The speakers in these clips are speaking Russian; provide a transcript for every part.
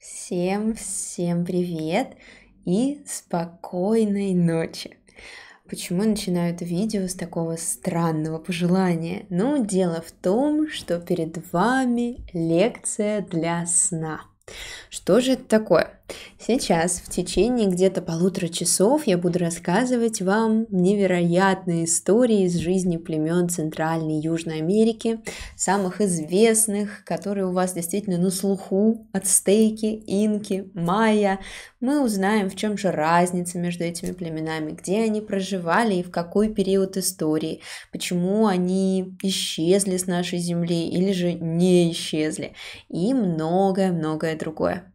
Всем, всем привет и спокойной ночи. Почему начинаю это видео с такого странного пожелания? Ну, дело в том, что перед вами лекция для сна. Что же это такое? Сейчас, в течение где-то полутора часов, я буду рассказывать вам невероятные истории из жизни племен Центральной и Южной Америки, самых известных, которые у вас действительно на слуху, от стейки, инки, майя. Мы узнаем, в чем же разница между этими племенами, где они проживали и в какой период истории, почему они исчезли с нашей земли или же не исчезли, и многое-многое другое.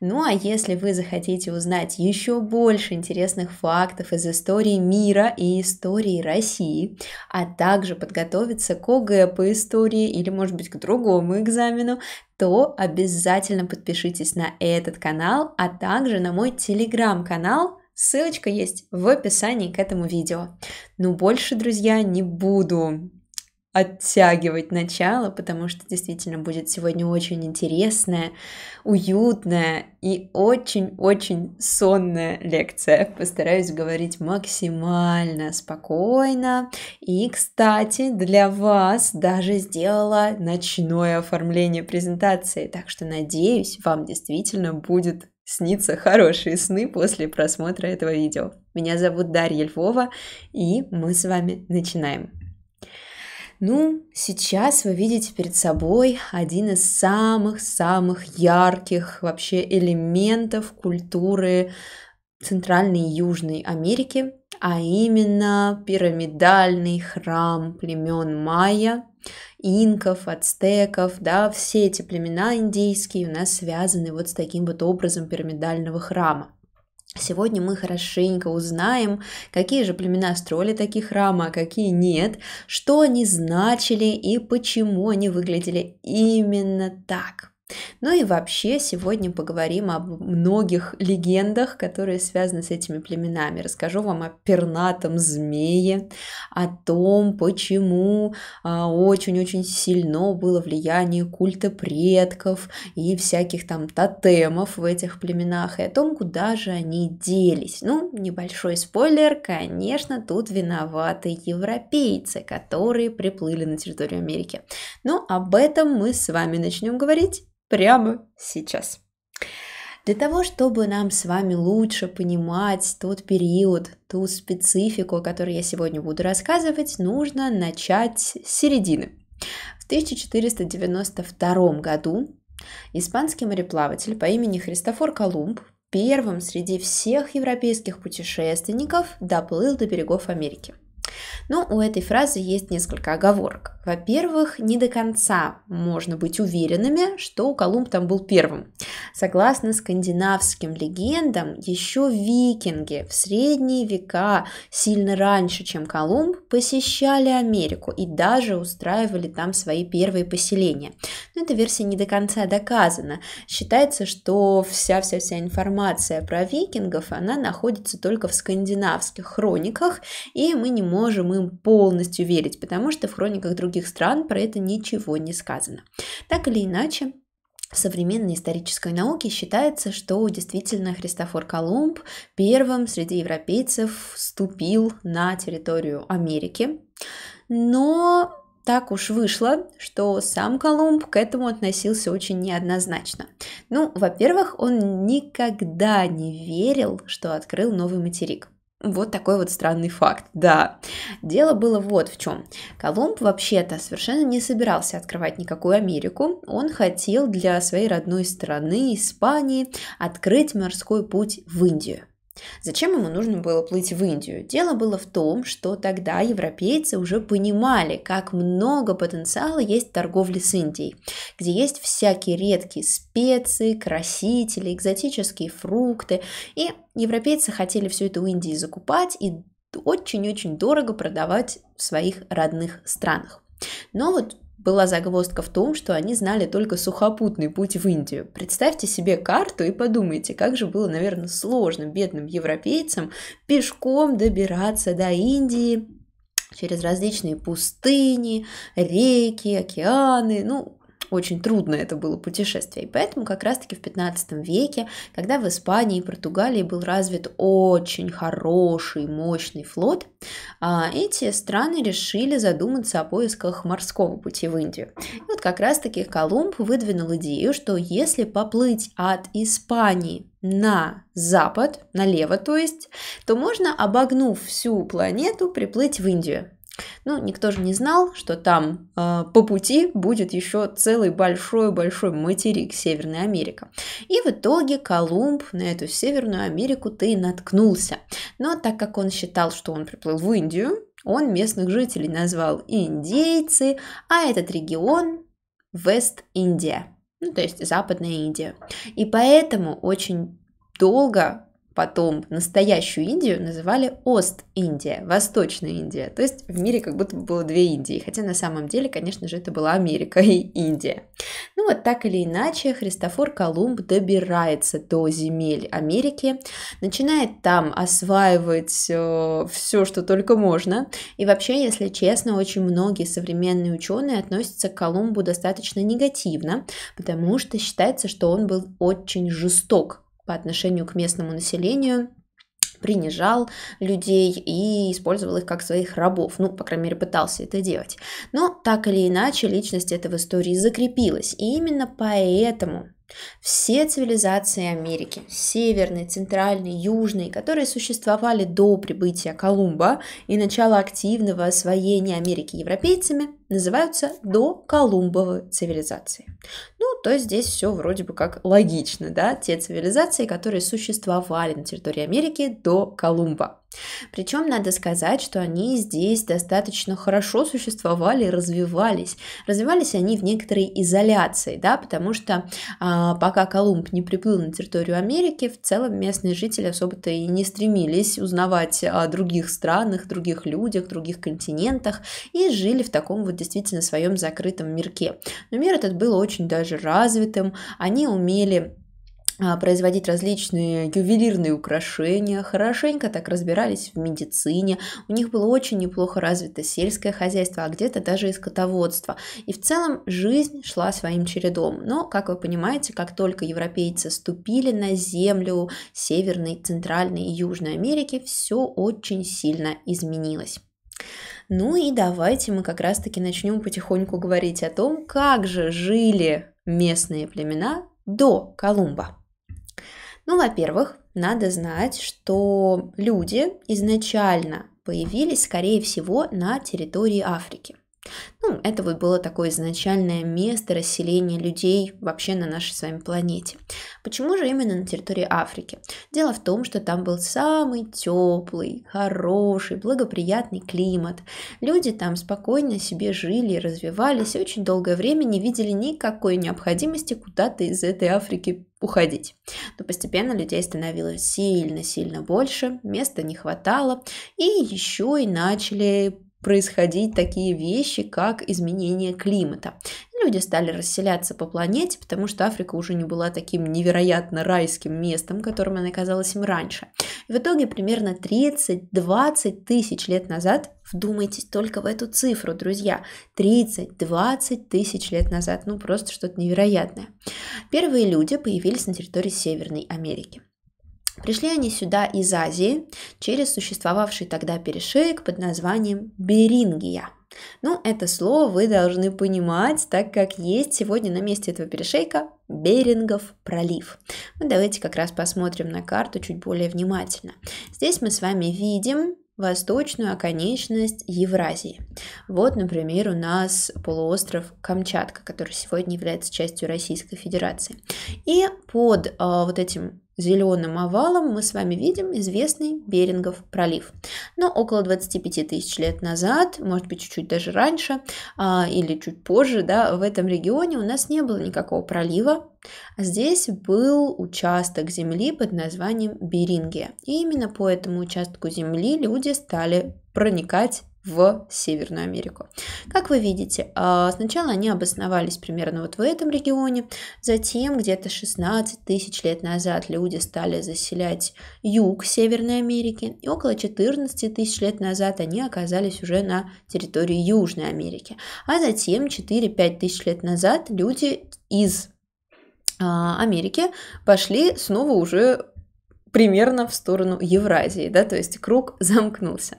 Ну а если вы захотите узнать еще больше интересных фактов из истории мира и истории России, а также подготовиться к ОГЭ по истории или, может быть, к другому экзамену, то обязательно подпишитесь на этот канал, а также на мой телеграм-канал. Ссылочка есть в описании к этому видео. Ну больше, друзья, не буду оттягивать начало, потому что действительно будет сегодня очень интересная, уютная и очень-очень сонная лекция. Постараюсь говорить максимально спокойно. И, кстати, для вас даже сделала ночное оформление презентации, так что надеюсь, вам действительно будет снится хорошие сны после просмотра этого видео. Меня зовут Дарья Львова, и мы с вами начинаем. Ну, сейчас вы видите перед собой один из самых-самых ярких вообще элементов культуры Центральной и Южной Америки, а именно пирамидальный храм племен майя, инков, ацтеков, да, все эти племена индейские у нас связаны вот с таким вот образом пирамидального храма. Сегодня мы хорошенько узнаем, какие же племена строили такие храмы, а какие нет, что они значили и почему они выглядели именно так. Ну и вообще сегодня поговорим об многих легендах, которые связаны с этими племенами. Расскажу вам о пернатом змее, о том, почему а, очень-очень сильно было влияние культа предков и всяких там тотемов в этих племенах, и о том, куда же они делись. Ну, небольшой спойлер, конечно, тут виноваты европейцы, которые приплыли на территорию Америки. Но ну, об этом мы с вами начнем говорить прямо сейчас. Для того, чтобы нам с вами лучше понимать тот период, ту специфику, о которой я сегодня буду рассказывать, нужно начать с середины. В 1492 году испанский мореплаватель по имени Христофор Колумб первым среди всех европейских путешественников доплыл до берегов Америки – но ну, у этой фразы есть несколько оговорок. Во-первых, не до конца можно быть уверенными, что Колумб там был первым. Согласно скандинавским легендам, еще викинги в средние века сильно раньше, чем Колумб, посещали Америку и даже устраивали там свои первые поселения. Но эта версия не до конца доказана. Считается, что вся-вся-вся информация про викингов, она находится только в скандинавских хрониках, и мы не можем можем им полностью верить, потому что в хрониках других стран про это ничего не сказано. Так или иначе, в современной исторической науке считается, что действительно Христофор Колумб первым среди европейцев вступил на территорию Америки. Но так уж вышло, что сам Колумб к этому относился очень неоднозначно. Ну, во-первых, он никогда не верил, что открыл новый материк. Вот такой вот странный факт, да. Дело было вот в чем. Колумб вообще-то совершенно не собирался открывать никакую Америку. Он хотел для своей родной страны, Испании, открыть морской путь в Индию. Зачем ему нужно было плыть в Индию? Дело было в том, что тогда европейцы уже понимали, как много потенциала есть в торговле с Индией, где есть всякие редкие специи, красители, экзотические фрукты, и европейцы хотели все это у Индии закупать и очень-очень дорого продавать в своих родных странах. Но вот была загвоздка в том, что они знали только сухопутный путь в Индию. Представьте себе карту и подумайте, как же было, наверное, сложно бедным европейцам пешком добираться до Индии через различные пустыни, реки, океаны. Ну, очень трудно это было путешествие. И поэтому как раз-таки в 15 веке, когда в Испании и Португалии был развит очень хороший, мощный флот, а, эти страны решили задуматься о поисках морского пути в Индию. И вот как раз-таки Колумб выдвинул идею, что если поплыть от Испании на запад, налево то есть, то можно, обогнув всю планету, приплыть в Индию. Ну, никто же не знал, что там э, по пути будет еще целый большой-большой материк Северная Америка. И в итоге Колумб на эту Северную Америку-то и наткнулся. Но так как он считал, что он приплыл в Индию, он местных жителей назвал индейцы, а этот регион – Вест-Индия, ну, то есть Западная Индия. И поэтому очень долго Потом настоящую Индию называли Ост-Индия, Восточная Индия. То есть в мире как будто бы было две Индии, хотя на самом деле, конечно же, это была Америка и Индия. Ну вот так или иначе, Христофор Колумб добирается до земель Америки, начинает там осваивать э, все, что только можно. И вообще, если честно, очень многие современные ученые относятся к Колумбу достаточно негативно, потому что считается, что он был очень жесток по отношению к местному населению, принижал людей и использовал их как своих рабов, ну, по крайней мере, пытался это делать. Но так или иначе, личность эта в истории закрепилась, и именно поэтому все цивилизации Америки, северной, центральной, южной, которые существовали до прибытия Колумба и начала активного освоения Америки европейцами, называются до Колумбовой цивилизации. Ну, то есть здесь все вроде бы как логично, да, те цивилизации, которые существовали на территории Америки до Колумба. Причем надо сказать, что они здесь достаточно хорошо существовали и развивались. Развивались они в некоторой изоляции, да, потому что а, пока Колумб не приплыл на территорию Америки, в целом местные жители особо-то и не стремились узнавать о других странах, других людях, других континентах и жили в таком вот действительно в своем закрытом мирке. Но мир этот был очень даже развитым, они умели а, производить различные ювелирные украшения, хорошенько так разбирались в медицине, у них было очень неплохо развито сельское хозяйство, а где-то даже и скотоводство. И в целом жизнь шла своим чередом. Но, как вы понимаете, как только европейцы ступили на землю Северной, Центральной и Южной Америки, все очень сильно изменилось. Ну и давайте мы как раз-таки начнем потихоньку говорить о том, как же жили местные племена до Колумба. Ну, во-первых, надо знать, что люди изначально появились, скорее всего, на территории Африки. Ну, это вот было такое изначальное место расселения людей вообще на нашей с вами планете. Почему же именно на территории Африки? Дело в том, что там был самый теплый, хороший, благоприятный климат. Люди там спокойно себе жили и развивались, и очень долгое время не видели никакой необходимости куда-то из этой Африки уходить. Но постепенно людей становилось сильно-сильно больше, места не хватало, и еще и начали происходить такие вещи, как изменение климата. Люди стали расселяться по планете, потому что Африка уже не была таким невероятно райским местом, которым она казалась им раньше. в итоге примерно 30-20 тысяч лет назад, вдумайтесь только в эту цифру, друзья, 30-20 тысяч лет назад, ну просто что-то невероятное. Первые люди появились на территории Северной Америки. Пришли они сюда из Азии через существовавший тогда перешеек под названием Берингия. Ну, это слово вы должны понимать, так как есть сегодня на месте этого перешейка Берингов пролив. Ну, давайте как раз посмотрим на карту чуть более внимательно. Здесь мы с вами видим восточную оконечность Евразии. Вот, например, у нас полуостров Камчатка, который сегодня является частью Российской Федерации. И под э, вот этим Зеленым овалом мы с вами видим известный Берингов пролив. Но около 25 тысяч лет назад, может быть, чуть-чуть даже раньше а, или чуть позже, да, в этом регионе у нас не было никакого пролива. Здесь был участок земли под названием Берингия. И именно по этому участку земли люди стали проникать в Северную Америку. Как вы видите, а, сначала они обосновались примерно вот в этом регионе, затем где-то 16 тысяч лет назад люди стали заселять юг Северной Америки, и около 14 тысяч лет назад они оказались уже на территории Южной Америки. А затем 4-5 тысяч лет назад люди из а, Америки пошли снова уже примерно в сторону Евразии, да, то есть круг замкнулся.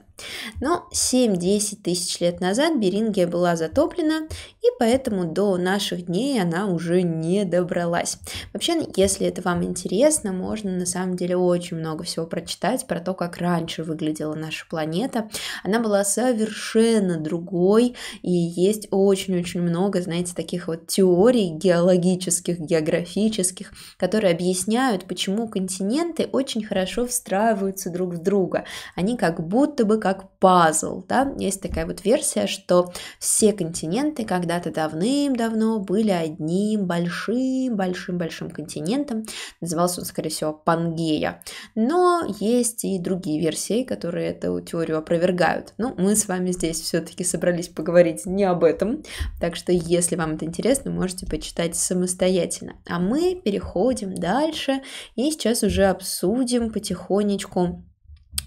Но 7-10 тысяч лет назад Берингия была затоплена, и поэтому до наших дней она уже не добралась. Вообще, если это вам интересно, можно на самом деле очень много всего прочитать про то, как раньше выглядела наша планета. Она была совершенно другой, и есть очень-очень много, знаете, таких вот теорий геологических, географических, которые объясняют, почему континенты очень хорошо встраиваются друг в друга. Они как будто бы как пазл, да, есть такая вот версия, что все континенты когда-то давным-давно были одним большим-большим-большим континентом, назывался он, скорее всего, Пангея, но есть и другие версии, которые эту теорию опровергают, ну, мы с вами здесь все-таки собрались поговорить не об этом, так что если вам это интересно, можете почитать самостоятельно, а мы переходим дальше и сейчас уже обсудим потихонечку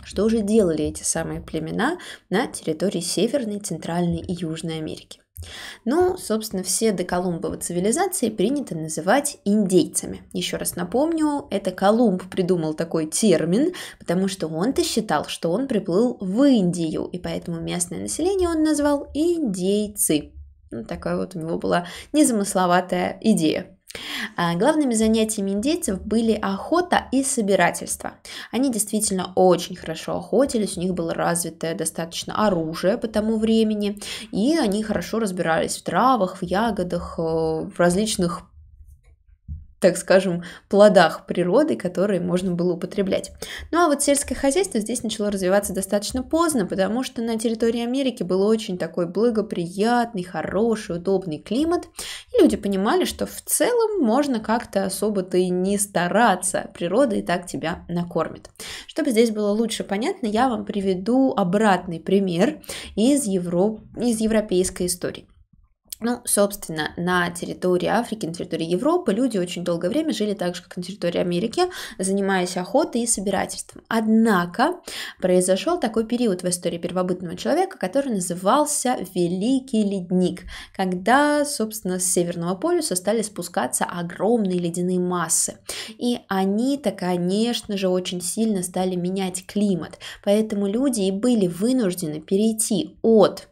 что же делали эти самые племена на территории Северной, Центральной и Южной Америки? Ну, собственно, все до Колумбовой цивилизации принято называть индейцами. Еще раз напомню, это Колумб придумал такой термин, потому что он-то считал, что он приплыл в Индию, и поэтому местное население он назвал индейцы. Ну, такая вот у него была незамысловатая идея. А, главными занятиями индейцев были охота и собирательство. Они действительно очень хорошо охотились, у них было развитое достаточно оружие по тому времени, и они хорошо разбирались в травах, в ягодах, э, в различных так скажем, плодах природы, которые можно было употреблять. Ну а вот сельское хозяйство здесь начало развиваться достаточно поздно, потому что на территории Америки был очень такой благоприятный, хороший, удобный климат, и люди понимали, что в целом можно как-то особо-то и не стараться, природа и так тебя накормит. Чтобы здесь было лучше понятно, я вам приведу обратный пример из, Евро... из европейской истории. Ну, собственно, на территории Африки, на территории Европы люди очень долгое время жили так же, как на территории Америки, занимаясь охотой и собирательством. Однако произошел такой период в истории первобытного человека, который назывался Великий ледник, когда, собственно, с Северного полюса стали спускаться огромные ледяные массы. И они-то, конечно же, очень сильно стали менять климат. Поэтому люди и были вынуждены перейти от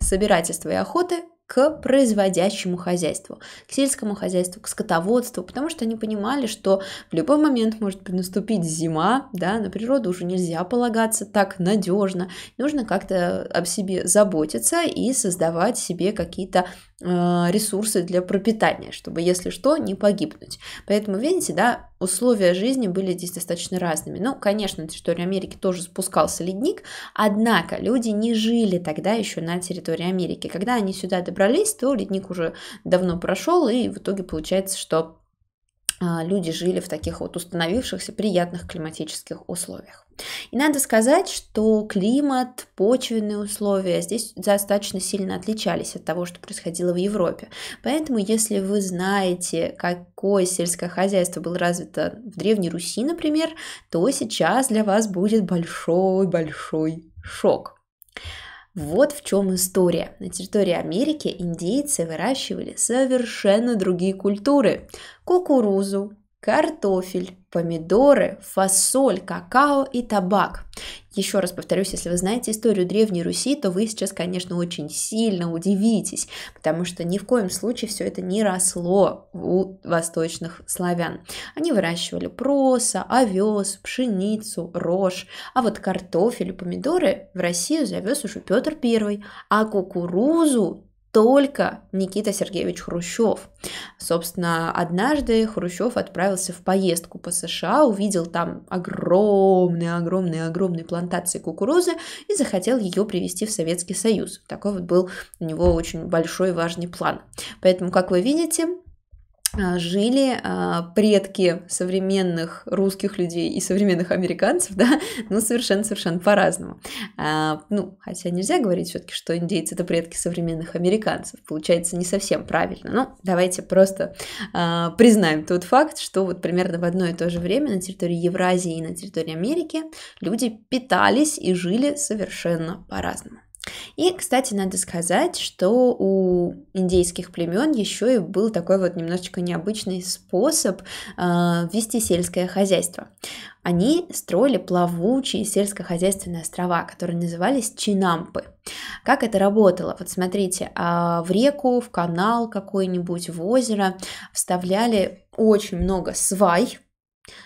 собирательства и охоты к производящему хозяйству, к сельскому хозяйству, к скотоводству, потому что они понимали, что в любой момент может наступить зима, да, на природу уже нельзя полагаться так надежно, нужно как-то об себе заботиться и создавать себе какие-то э, ресурсы для пропитания, чтобы, если что, не погибнуть. Поэтому, видите, да, условия жизни были здесь достаточно разными. Ну, конечно, на территории Америки тоже спускался ледник, однако люди не жили тогда еще на территории Америки. Когда они сюда добрались, то ледник уже давно прошел, и в итоге получается, что а, люди жили в таких вот установившихся приятных климатических условиях. И надо сказать, что климат, почвенные условия здесь достаточно сильно отличались от того, что происходило в Европе. Поэтому, если вы знаете, какое сельское хозяйство было развито в Древней Руси, например, то сейчас для вас будет большой-большой шок. Вот в чем история. На территории Америки индейцы выращивали совершенно другие культуры кукурузу, картофель, помидоры, фасоль, какао и табак. Еще раз повторюсь, если вы знаете историю Древней Руси, то вы сейчас, конечно, очень сильно удивитесь, потому что ни в коем случае все это не росло у восточных славян. Они выращивали проса, овес, пшеницу, рожь, а вот картофель и помидоры в Россию завез уже Петр I, а кукурузу только Никита Сергеевич Хрущев. Собственно, однажды Хрущев отправился в поездку по США, увидел там огромные-огромные-огромные плантации кукурузы и захотел ее привести в Советский Союз. Такой вот был у него очень большой важный план. Поэтому, как вы видите, а, жили а, предки современных русских людей и современных американцев, да, ну, совершенно-совершенно по-разному. А, ну, хотя нельзя говорить все-таки, что индейцы — это предки современных американцев. Получается не совсем правильно. Ну, давайте просто признаем тот факт, что вот примерно в одно и то же время на территории Евразии и на территории Америки люди питались и жили совершенно по-разному. И, кстати, надо сказать, что у индейских племен еще и был такой вот немножечко необычный способ э, вести сельское хозяйство. Они строили плавучие сельскохозяйственные острова, которые назывались чинампы. Как это работало? Вот смотрите, а, в реку, в канал какой-нибудь, в озеро вставляли очень много свай,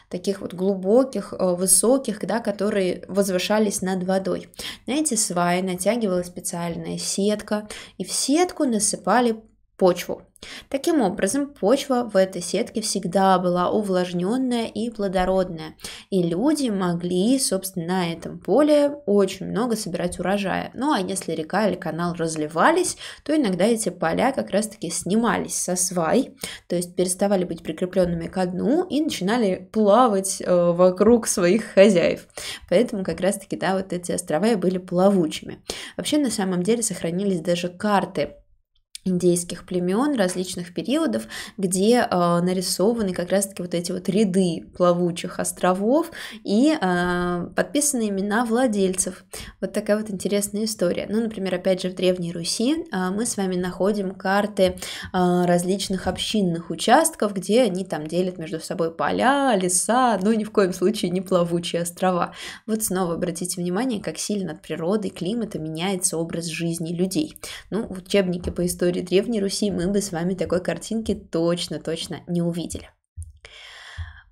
таких вот глубоких, э, высоких, да, которые возвышались над водой. На эти сваи натягивалась специальная сетка, и в сетку насыпали почву. Таким образом, почва в этой сетке всегда была увлажненная и плодородная, и люди могли, собственно, на этом поле очень много собирать урожая. Ну а если река или канал разливались, то иногда эти поля как раз-таки снимались со свай, то есть переставали быть прикрепленными к дну и начинали плавать э, вокруг своих хозяев. Поэтому как раз-таки, да, вот эти острова и были плавучими. Вообще, на самом деле, сохранились даже карты индейских племен различных периодов, где э, нарисованы как раз-таки вот эти вот ряды плавучих островов и э, подписаны имена владельцев. Вот такая вот интересная история. Ну, например, опять же, в Древней Руси э, мы с вами находим карты э, различных общинных участков, где они там делят между собой поля, леса, но ну, ни в коем случае не плавучие острова. Вот снова обратите внимание, как сильно от природы, климата меняется образ жизни людей. Ну, учебники по истории истории Древней Руси мы бы с вами такой картинки точно-точно не увидели.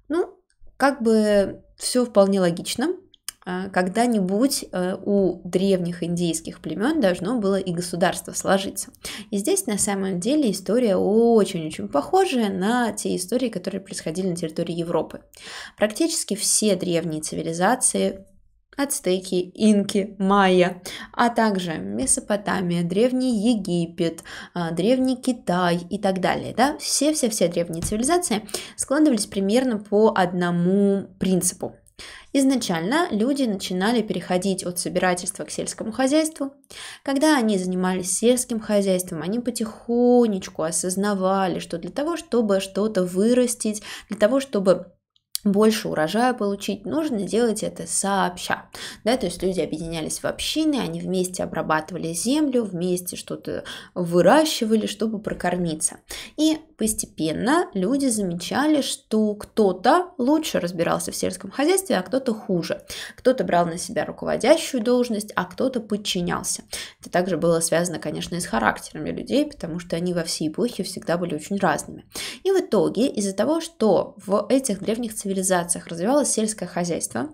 Ну, как бы все вполне логично. А, когда-нибудь э, у древних индейских племен должно было и государство сложиться. И здесь на самом деле история очень-очень похожая на те истории, которые происходили на территории Европы. Практически все древние цивилизации Ацтеки, инки, майя, а также Месопотамия, Древний Египет, а, Древний Китай и так далее. Да? Все-все-все древние цивилизации складывались примерно по одному принципу. Изначально люди начинали переходить от собирательства к сельскому хозяйству. Когда они занимались сельским хозяйством, они потихонечку осознавали, что для того, чтобы что-то вырастить, для того, чтобы больше урожая получить, нужно делать это сообща. Да, то есть люди объединялись в общины, они вместе обрабатывали землю, вместе что-то выращивали, чтобы прокормиться. И постепенно люди замечали, что кто-то лучше разбирался в сельском хозяйстве, а кто-то хуже. Кто-то брал на себя руководящую должность, а кто-то подчинялся. Это также было связано, конечно, и с характерами людей, потому что они во все эпохи всегда были очень разными. И в итоге из-за того, что в этих древних цивилизациях развивалось сельское хозяйство,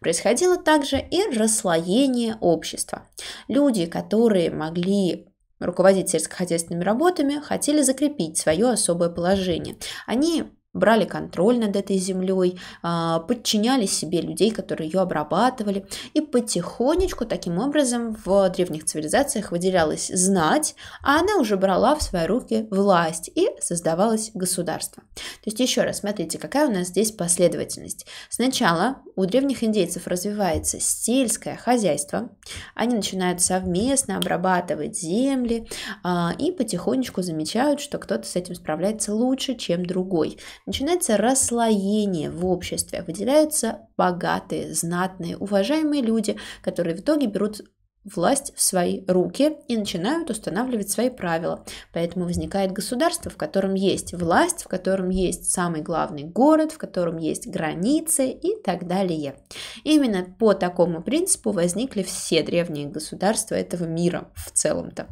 происходило также и расслоение общества. Люди, которые могли руководить сельскохозяйственными работами, хотели закрепить свое особое положение. Они брали контроль над этой землей, а, подчиняли себе людей, которые ее обрабатывали. И потихонечку таким образом в древних цивилизациях выделялась знать, а она уже брала в свои руки власть и создавалось государство. То есть еще раз, смотрите, какая у нас здесь последовательность. Сначала у древних индейцев развивается сельское хозяйство, они начинают совместно обрабатывать земли а, и потихонечку замечают, что кто-то с этим справляется лучше, чем другой начинается расслоение в обществе, выделяются богатые, знатные, уважаемые люди, которые в итоге берут власть в свои руки и начинают устанавливать свои правила. Поэтому возникает государство, в котором есть власть, в котором есть самый главный город, в котором есть границы и так далее. Именно по такому принципу возникли все древние государства этого мира в целом-то.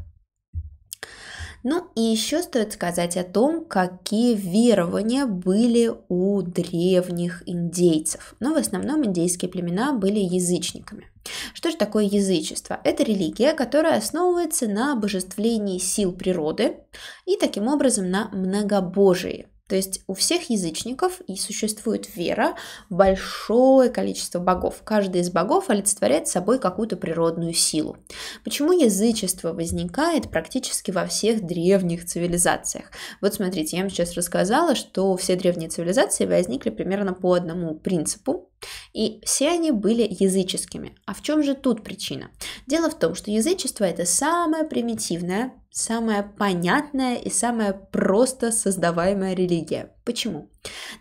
Ну и еще стоит сказать о том, какие верования были у древних индейцев. Но ну, в основном индейские племена были язычниками. Что же такое язычество? Это религия, которая основывается на обожествлении сил природы и таким образом на многобожии. То есть у всех язычников и существует вера в большое количество богов. Каждый из богов олицетворяет собой какую-то природную силу. Почему язычество возникает практически во всех древних цивилизациях? Вот смотрите, я вам сейчас рассказала, что все древние цивилизации возникли примерно по одному принципу, и все они были языческими. А в чем же тут причина? Дело в том, что язычество это самая примитивная самая понятная и самая просто создаваемая религия. Почему?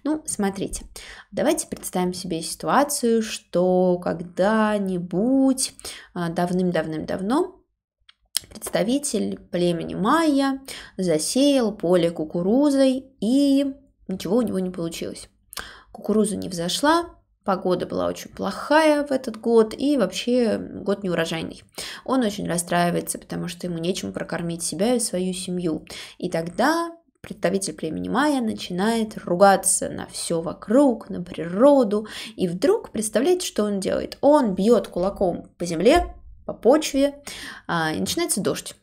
Ну, смотрите, давайте представим себе ситуацию, что когда-нибудь а, давным-давным-давно представитель племени майя засеял поле кукурузой и ничего у него не получилось. Кукуруза не взошла, Погода была очень плохая в этот год, и вообще год неурожайный. Он очень расстраивается, потому что ему нечем прокормить себя и свою семью. И тогда представитель племени Майя начинает ругаться на все вокруг, на природу, и вдруг, представляете, что он делает? Он бьет кулаком по земле, по почве, а, и начинается дождь.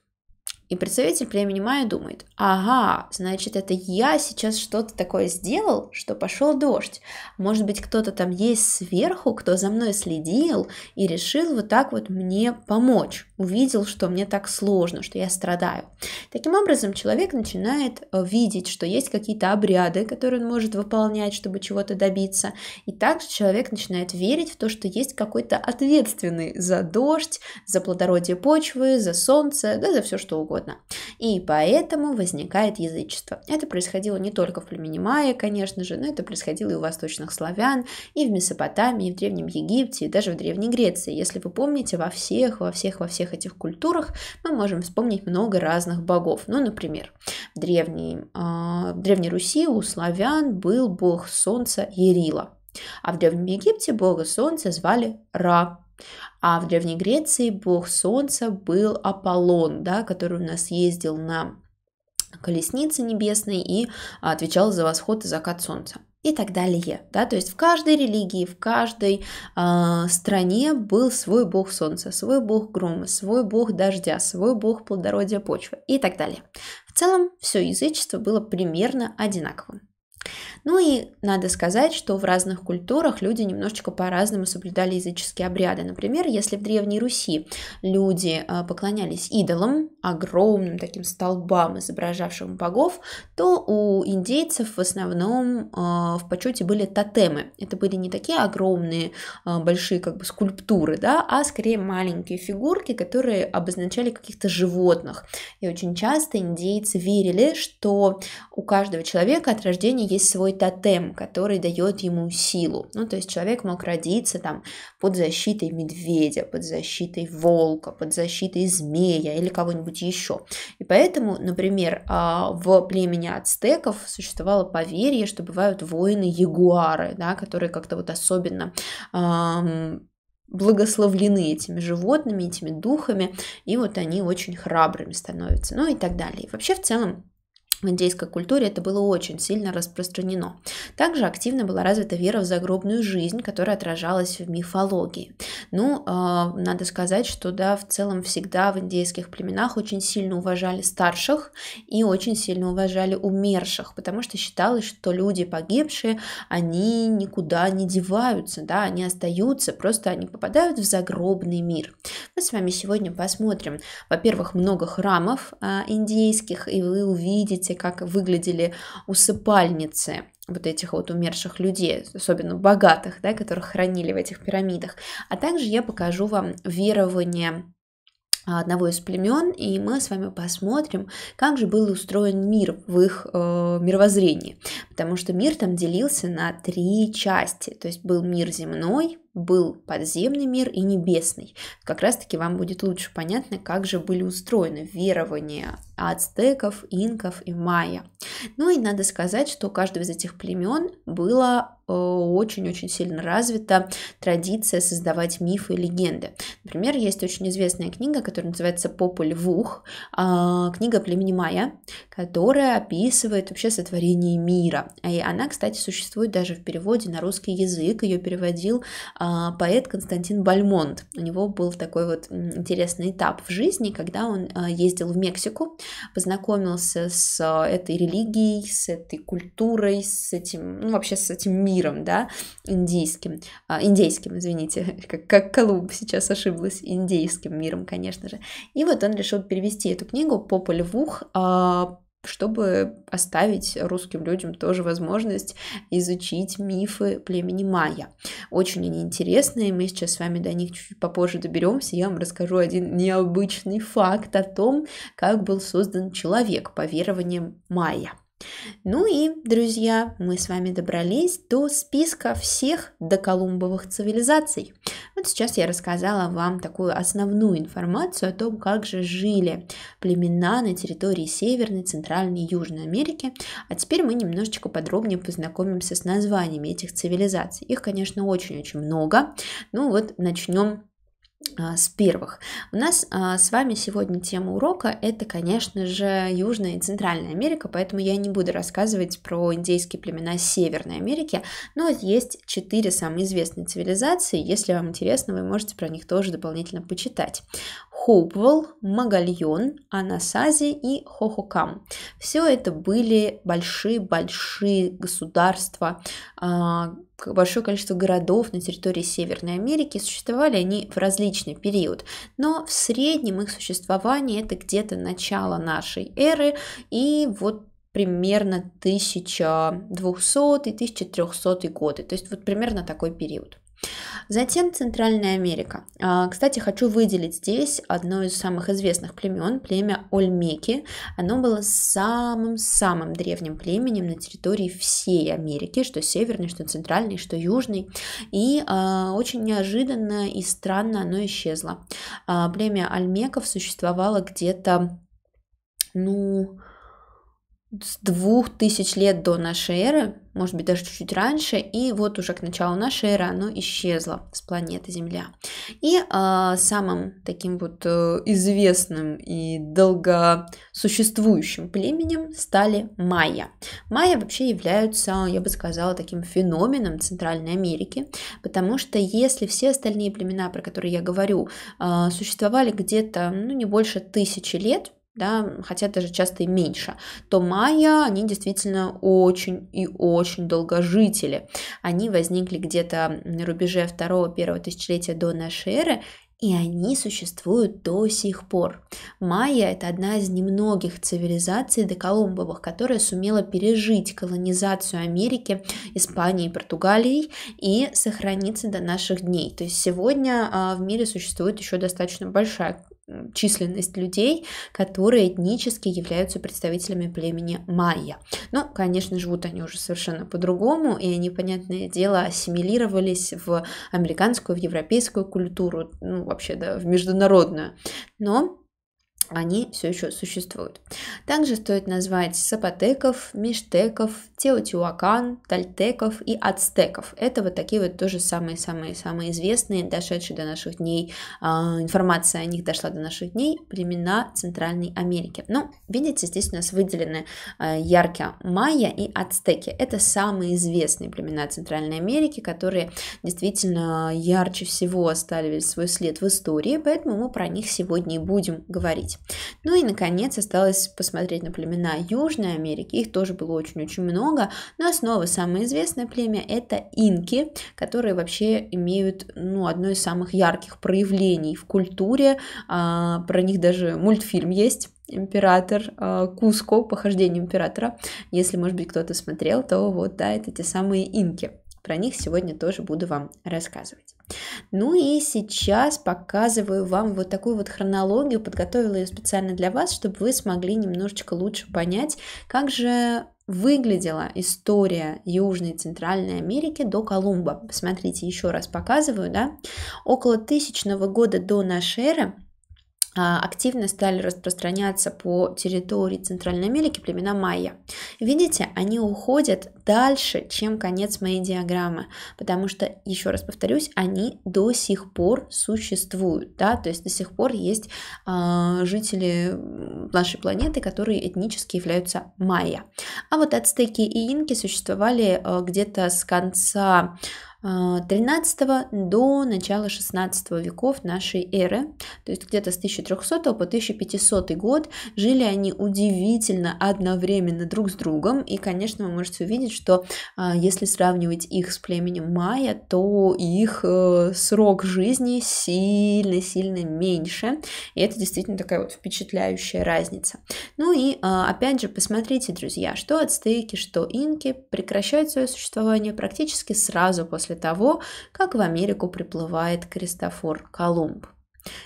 И представитель племени Майя думает, ага, значит, это я сейчас что-то такое сделал, что пошел дождь. Может быть, кто-то там есть сверху, кто за мной следил и решил вот так вот мне помочь. Увидел, что мне так сложно, что я страдаю. Таким образом, человек начинает э, видеть, что есть какие-то обряды, которые он может выполнять, чтобы чего-то добиться. И также человек начинает верить в то, что есть какой-то ответственный за дождь, за плодородие почвы, за солнце, да, за все что угодно угодно. И поэтому возникает язычество. Это происходило не только в племени майя, конечно же, но это происходило и у восточных славян, и в Месопотамии, и в Древнем Египте, и даже в Древней Греции. Если вы помните, во всех, во всех, во всех этих культурах мы можем вспомнить много разных богов. Ну, например, в Древней, э, в Древней Руси у славян был бог солнца Ерила. А в Древнем Египте бога солнца звали Ра, а в Древней Греции бог солнца был Аполлон, да, который у нас ездил на колеснице небесной и а, отвечал за восход и закат солнца и так далее. Да? То есть в каждой религии, в каждой э, стране был свой бог солнца, свой бог грома, свой бог дождя, свой бог плодородия почвы и так далее. В целом все язычество было примерно одинаковым. Ну и надо сказать, что в разных культурах люди немножечко по-разному соблюдали языческие обряды. Например, если в Древней Руси люди а, поклонялись идолам, огромным таким столбам, изображавшим богов, то у индейцев в основном а, в почете были тотемы. Это были не такие огромные, а, большие как бы скульптуры, да, а скорее маленькие фигурки, которые обозначали каких-то животных. И очень часто индейцы верили, что у каждого человека от рождения есть свой свой тотем, который дает ему силу. Ну, то есть человек мог родиться там под защитой медведя, под защитой волка, под защитой змея или кого-нибудь еще. И поэтому, например, а, в племени ацтеков существовало поверье, что бывают воины-ягуары, да, которые как-то вот особенно благословлены этими животными, этими духами, и вот они очень храбрыми становятся, ну и так далее. И вообще в целом в индейской культуре это было очень сильно распространено. Также активно была развита вера в загробную жизнь, которая отражалась в мифологии. Ну, э, надо сказать, что да, в целом всегда в индейских племенах очень сильно уважали старших и очень сильно уважали умерших, потому что считалось, что люди погибшие, они никуда не деваются, да, они остаются, просто они попадают в загробный мир. Мы с вами сегодня посмотрим, во-первых, много храмов э, индейских, и вы увидите знаете, как выглядели усыпальницы вот этих вот умерших людей, особенно богатых, да, которых хранили в этих пирамидах. А также я покажу вам верование а, одного из племен, и мы с вами посмотрим, как же был устроен мир в их э, мировоззрении, потому что мир там делился на три части, то есть был мир земной, был подземный мир и небесный. Как раз-таки вам будет лучше понятно, как же были устроены верования ацтеков, инков и майя. Ну и надо сказать, что у каждого из этих племен было э, очень-очень сильно развита традиция создавать мифы и легенды. Например, есть очень известная книга, которая называется «Пополь Вух», а, книга племени Майя, которая описывает вообще сотворение мира. И она, кстати, существует даже в переводе на русский язык, ее переводил а, а, поэт Константин Бальмонт. У него был такой вот интересный этап в жизни, когда он а, ездил в Мексику, познакомился с а, этой религией, с этой культурой, с этим, ну вообще с этим миром, да, индийским, индейским, извините, как, как Колумб сейчас ошиблась, индейским миром, конечно же. И вот он решил перевести эту книгу Пополь Вух чтобы оставить русским людям тоже возможность изучить мифы племени майя. Очень они интересные, мы сейчас с вами до них чуть попозже доберемся, я вам расскажу один необычный факт о том, как был создан человек по верованиям майя. Ну и, друзья, мы с вами добрались до списка всех доколумбовых цивилизаций. Вот сейчас я рассказала вам такую основную информацию о том, как же жили племена на территории Северной, Центральной и Южной Америки. А теперь мы немножечко подробнее познакомимся с названиями этих цивилизаций. Их, конечно, очень-очень много. Ну вот начнем а, с первых. У нас а, с вами сегодня тема урока – это, конечно же, Южная и Центральная Америка, поэтому я не буду рассказывать про индейские племена Северной Америки, но есть четыре самые известные цивилизации, если вам интересно, вы можете про них тоже дополнительно почитать. Хоупвелл, Магальон, Анасази и Хохокам. Все это были большие-большие государства, а, большое количество городов на территории Северной Америки. Существовали они в различный период, но в среднем их существование это где-то начало нашей эры и вот примерно 1200-1300 и годы, то есть вот примерно такой период. Затем Центральная Америка. А, кстати, хочу выделить здесь одно из самых известных племен, племя Ольмеки. Оно было самым-самым древним племенем на территории всей Америки, что северной, что центральной, что южной. И а, очень неожиданно и странно оно исчезло. А, племя Ольмеков существовало где-то, ну, с двух тысяч лет до нашей эры, может быть, даже чуть-чуть раньше, и вот уже к началу нашей эры оно исчезло с планеты Земля. И э, самым таким вот э, известным и долгосуществующим племенем стали майя. Майя вообще являются, я бы сказала, таким феноменом Центральной Америки, потому что если все остальные племена, про которые я говорю, э, существовали где-то, ну, не больше тысячи лет, да, хотя даже часто и меньше, то майя, они действительно очень и очень долгожители. Они возникли где-то на рубеже второго первого тысячелетия до нашей эры, и они существуют до сих пор. Майя – это одна из немногих цивилизаций доколумбовых, которая сумела пережить колонизацию Америки, Испании и Португалии и сохраниться до наших дней. То есть сегодня а, в мире существует еще достаточно большая численность людей, которые этнически являются представителями племени майя. но, ну, конечно, живут они уже совершенно по-другому, и они, понятное дело, ассимилировались в американскую, в европейскую культуру, ну, вообще, да, в международную. Но они все еще существуют. Также стоит назвать сапотеков, миштеков, теотиуакан, тальтеков и ацтеков. Это вот такие вот тоже самые-самые-самые известные, дошедшие до наших дней, а, информация о них дошла до наших дней, племена Центральной Америки. Ну, видите, здесь у нас выделены э, а, ярко майя и ацтеки. Это самые известные племена Центральной Америки, которые действительно ярче всего оставили свой след в истории, поэтому мы про них сегодня и будем говорить. Ну и, наконец, осталось посмотреть на племена Южной Америки. Их тоже было очень-очень много. Но ну, а снова самое известное племя – это инки, которые вообще имеют ну, одно из самых ярких проявлений в культуре. А, про них даже мультфильм есть император а, Куско, похождение императора. Если, может быть, кто-то смотрел, то вот, да, это те самые инки. Про них сегодня тоже буду вам рассказывать. Ну и сейчас показываю вам вот такую вот хронологию, подготовила ее специально для вас, чтобы вы смогли немножечко лучше понять, как же выглядела история Южной и Центральной Америки до Колумба. Посмотрите, еще раз показываю, да. Около тысячного года до нашей эры а, активно стали распространяться по территории Центральной Америки племена майя. Видите, они уходят дальше, чем конец моей диаграммы, потому что, еще раз повторюсь, они до сих пор существуют, да, то есть до сих пор есть э, жители нашей планеты, которые этнически являются майя. А вот ацтеки и инки существовали э, где-то с конца 13 а, до начала 16 веков нашей эры, то есть где-то с 1300 по 1500 год, жили они удивительно одновременно друг с другом, и, конечно, вы можете увидеть, что а, если сравнивать их с племенем майя, то их э, срок жизни сильно-сильно меньше, и это действительно такая вот впечатляющая разница. Ну и, а, опять же, посмотрите, друзья, что ацтеки, что инки прекращают свое существование практически сразу после после того, как в Америку приплывает Кристофор Колумб.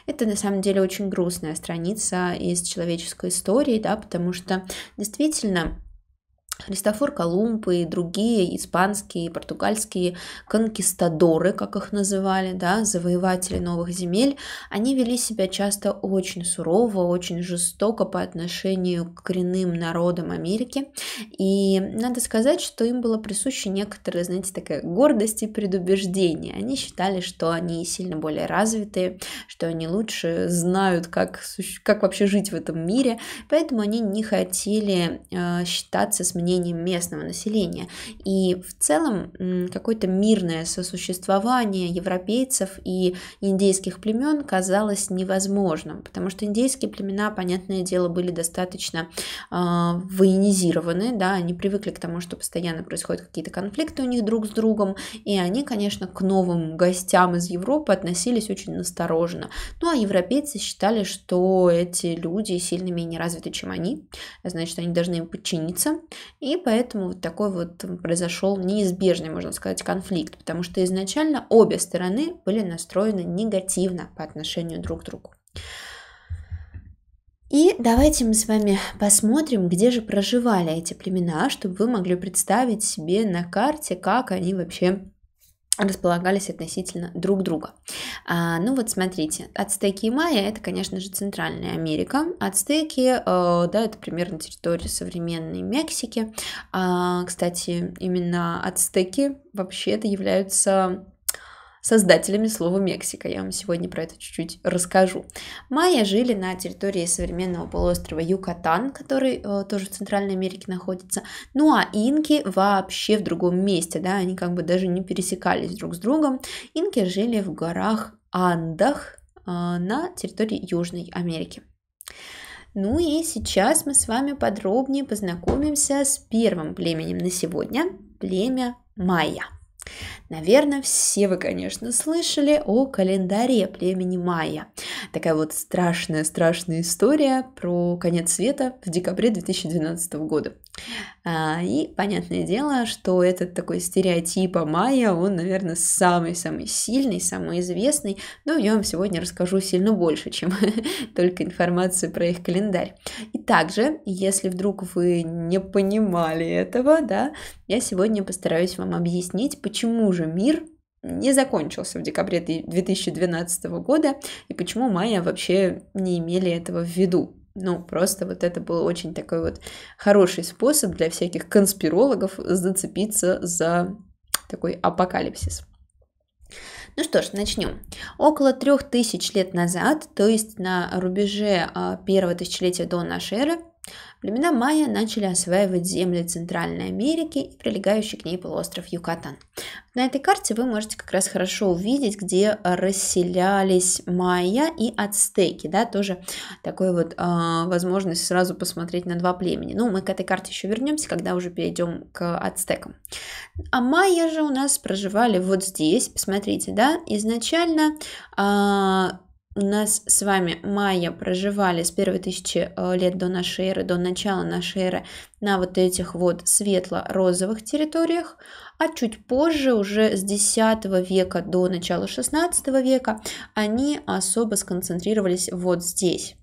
Это на самом деле очень грустная страница из человеческой истории, да, потому что действительно Христофор Колумб и другие испанские, и португальские конкистадоры, как их называли, да, завоеватели новых земель, они вели себя часто очень сурово, очень жестоко по отношению к коренным народам Америки. И надо сказать, что им было присуще некоторое, знаете, такая гордость и предубеждение. Они считали, что они сильно более развитые, что они лучше знают, как, как вообще жить в этом мире, поэтому они не хотели э, считаться с мнением местного населения. И в целом какое-то мирное сосуществование европейцев и индейских племен казалось невозможным, потому что индейские племена, понятное дело, были достаточно э, военизированы, да, они привыкли к тому, что постоянно происходят какие-то конфликты у них друг с другом, и они, конечно, к новым гостям из Европы относились очень настороженно. Ну а европейцы считали, что эти люди сильно менее развиты, чем они, значит, они должны им подчиниться, и поэтому вот такой вот произошел неизбежный, можно сказать, конфликт, потому что изначально обе стороны были настроены негативно по отношению друг к другу. И давайте мы с вами посмотрим, где же проживали эти племена, чтобы вы могли представить себе на карте, как они вообще располагались относительно друг друга. А, ну вот смотрите, ацтеки и майя это, конечно же, Центральная Америка. Ацтеки, э, да, это примерно территория современной Мексики. А, кстати, именно ацтеки вообще-то являются создателями слова Мексика. Я вам сегодня про это чуть-чуть расскажу. Майя жили на территории современного полуострова Юкатан, который э, тоже в Центральной Америке находится. Ну а инки вообще в другом месте, да, они как бы даже не пересекались друг с другом. Инки жили в горах Андах э, на территории Южной Америки. Ну и сейчас мы с вами подробнее познакомимся с первым племенем на сегодня, племя Майя. Наверное, все вы, конечно, слышали о календаре племени Майя. Такая вот страшная-страшная история про конец света в декабре 2012 года. А, и понятное дело, что этот такой стереотип о Майя, он, наверное, самый-самый сильный, самый известный, но я вам сегодня расскажу сильно больше, чем только информацию про их календарь. И также, если вдруг вы не понимали этого, да, я сегодня постараюсь вам объяснить, почему же мир не закончился в декабре 2012 года, и почему майя вообще не имели этого в виду. Ну, просто вот это был очень такой вот хороший способ для всяких конспирологов зацепиться за такой апокалипсис. Ну что ж, начнем. Около трех тысяч лет назад, то есть на рубеже а, первого тысячелетия до нашей эры, Племена майя начали осваивать земли Центральной Америки и прилегающий к ней полуостров Юкатан. На этой карте вы можете как раз хорошо увидеть, где расселялись майя и ацтеки, да, тоже такой вот э, возможность сразу посмотреть на два племени. Ну, мы к этой карте еще вернемся, когда уже перейдем к ацтекам. А майя же у нас проживали вот здесь, посмотрите, да, изначально э, у нас с вами майя проживали с первой тысячи э, лет до нашей эры, до начала нашей эры на вот этих вот светло-розовых территориях, а чуть позже, уже с X века до начала XVI века, они особо сконцентрировались вот здесь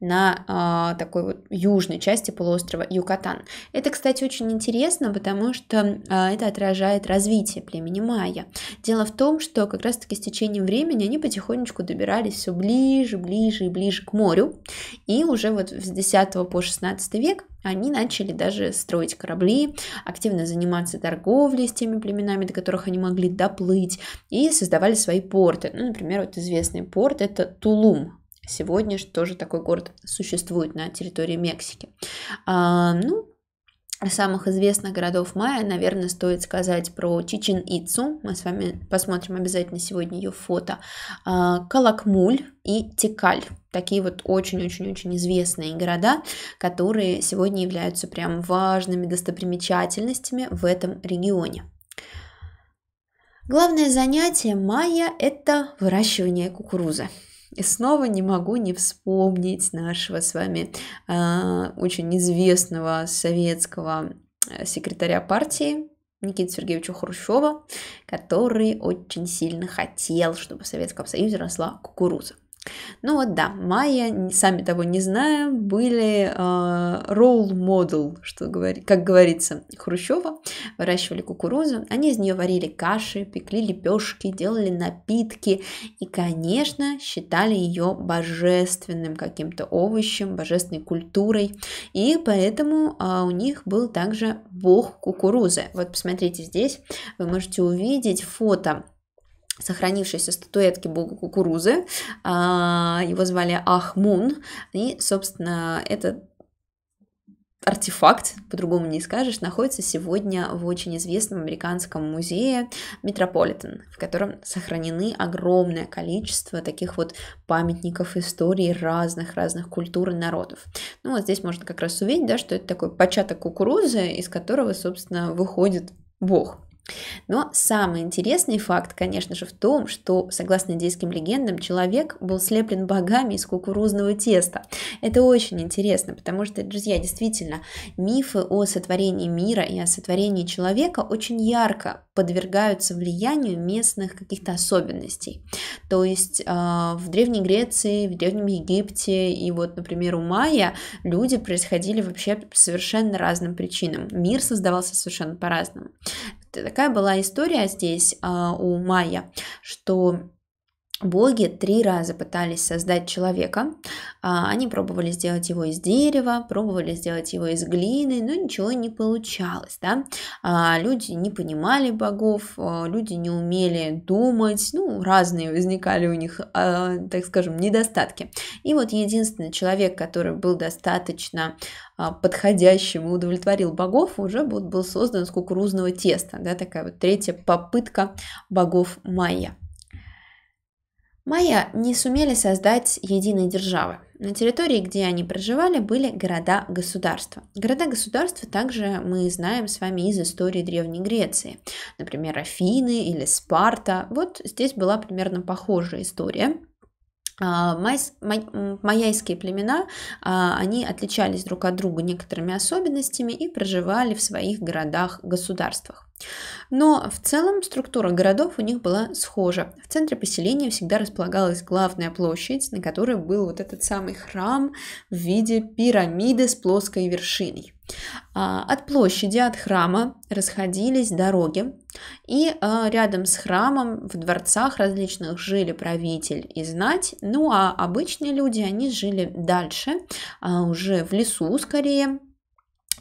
на э, такой вот южной части полуострова Юкатан. Это, кстати, очень интересно, потому что э, это отражает развитие племени майя. Дело в том, что как раз-таки с течением времени они потихонечку добирались все ближе, ближе и ближе к морю, и уже вот с 10 по 16 век они начали даже строить корабли, активно заниматься торговлей с теми племенами, до которых они могли доплыть, и создавали свои порты. Ну, например, вот известный порт — это Тулум, Сегодня же тоже такой город существует на территории Мексики. А, ну, самых известных городов Майя, наверное, стоит сказать про Чичен-Ицу, мы с вами посмотрим обязательно сегодня ее фото, а, Калакмуль и Текаль. Такие вот очень-очень-очень известные города, которые сегодня являются прям важными достопримечательностями в этом регионе. Главное занятие майя – это выращивание кукурузы. И снова не могу не вспомнить нашего с вами э, очень известного советского э, секретаря партии Никита Сергеевича Хрущева, который очень сильно хотел, чтобы в Советском Союзе росла кукуруза. Ну вот да, майя, сами того не зная, были ролл-модел, э, что говори, как говорится, Хрущева, выращивали кукурузу, они из нее варили каши, пекли лепешки, делали напитки и, конечно, считали ее божественным каким-то овощем, божественной культурой, и поэтому э, у них был также бог кукурузы. Вот посмотрите здесь, вы можете увидеть фото сохранившиеся статуэтки бога кукурузы, а, его звали Ахмун, и, собственно, этот артефакт, по-другому не скажешь, находится сегодня в очень известном американском музее Метрополитен, в котором сохранены огромное количество таких вот памятников истории разных-разных культур и народов. Ну вот здесь можно как раз увидеть, да, что это такой початок кукурузы, из которого, собственно, выходит бог. Но самый интересный факт, конечно же, в том, что, согласно индейским легендам, человек был слеплен богами из кукурузного теста. Это очень интересно, потому что, друзья, действительно, мифы о сотворении мира и о сотворении человека очень ярко подвергаются влиянию местных каких-то особенностей. То есть а, в Древней Греции, в Древнем Египте и вот, например, у майя люди происходили вообще совершенно разным причинам. Мир создавался совершенно по-разному. Такая была история здесь а, у Майя, что Боги три раза пытались создать человека. А, они пробовали сделать его из дерева, пробовали сделать его из глины, но ничего не получалось. Да? А, люди не понимали богов, а, люди не умели думать, ну, разные возникали у них, так скажем, недостатки. И вот единственный человек, который был достаточно подходящим и удовлетворил богов, уже был создан с кукурузного теста. Да? Такая вот третья попытка богов майя. Майя не сумели создать единой державы. На территории, где они проживали, были города-государства. Города-государства также мы знаем с вами из истории Древней Греции. Например, Афины или Спарта. Вот здесь была примерно похожая история. А, майяйские племена, а, они отличались друг от друга некоторыми особенностями и проживали в своих городах-государствах. Но в целом структура городов у них была схожа. В центре поселения всегда располагалась главная площадь, на которой был вот этот самый храм в виде пирамиды с плоской вершиной. А, от площади, от храма расходились дороги, и а, рядом с храмом в дворцах различных жили правитель и знать, ну а обычные люди, они жили дальше, а, уже в лесу скорее,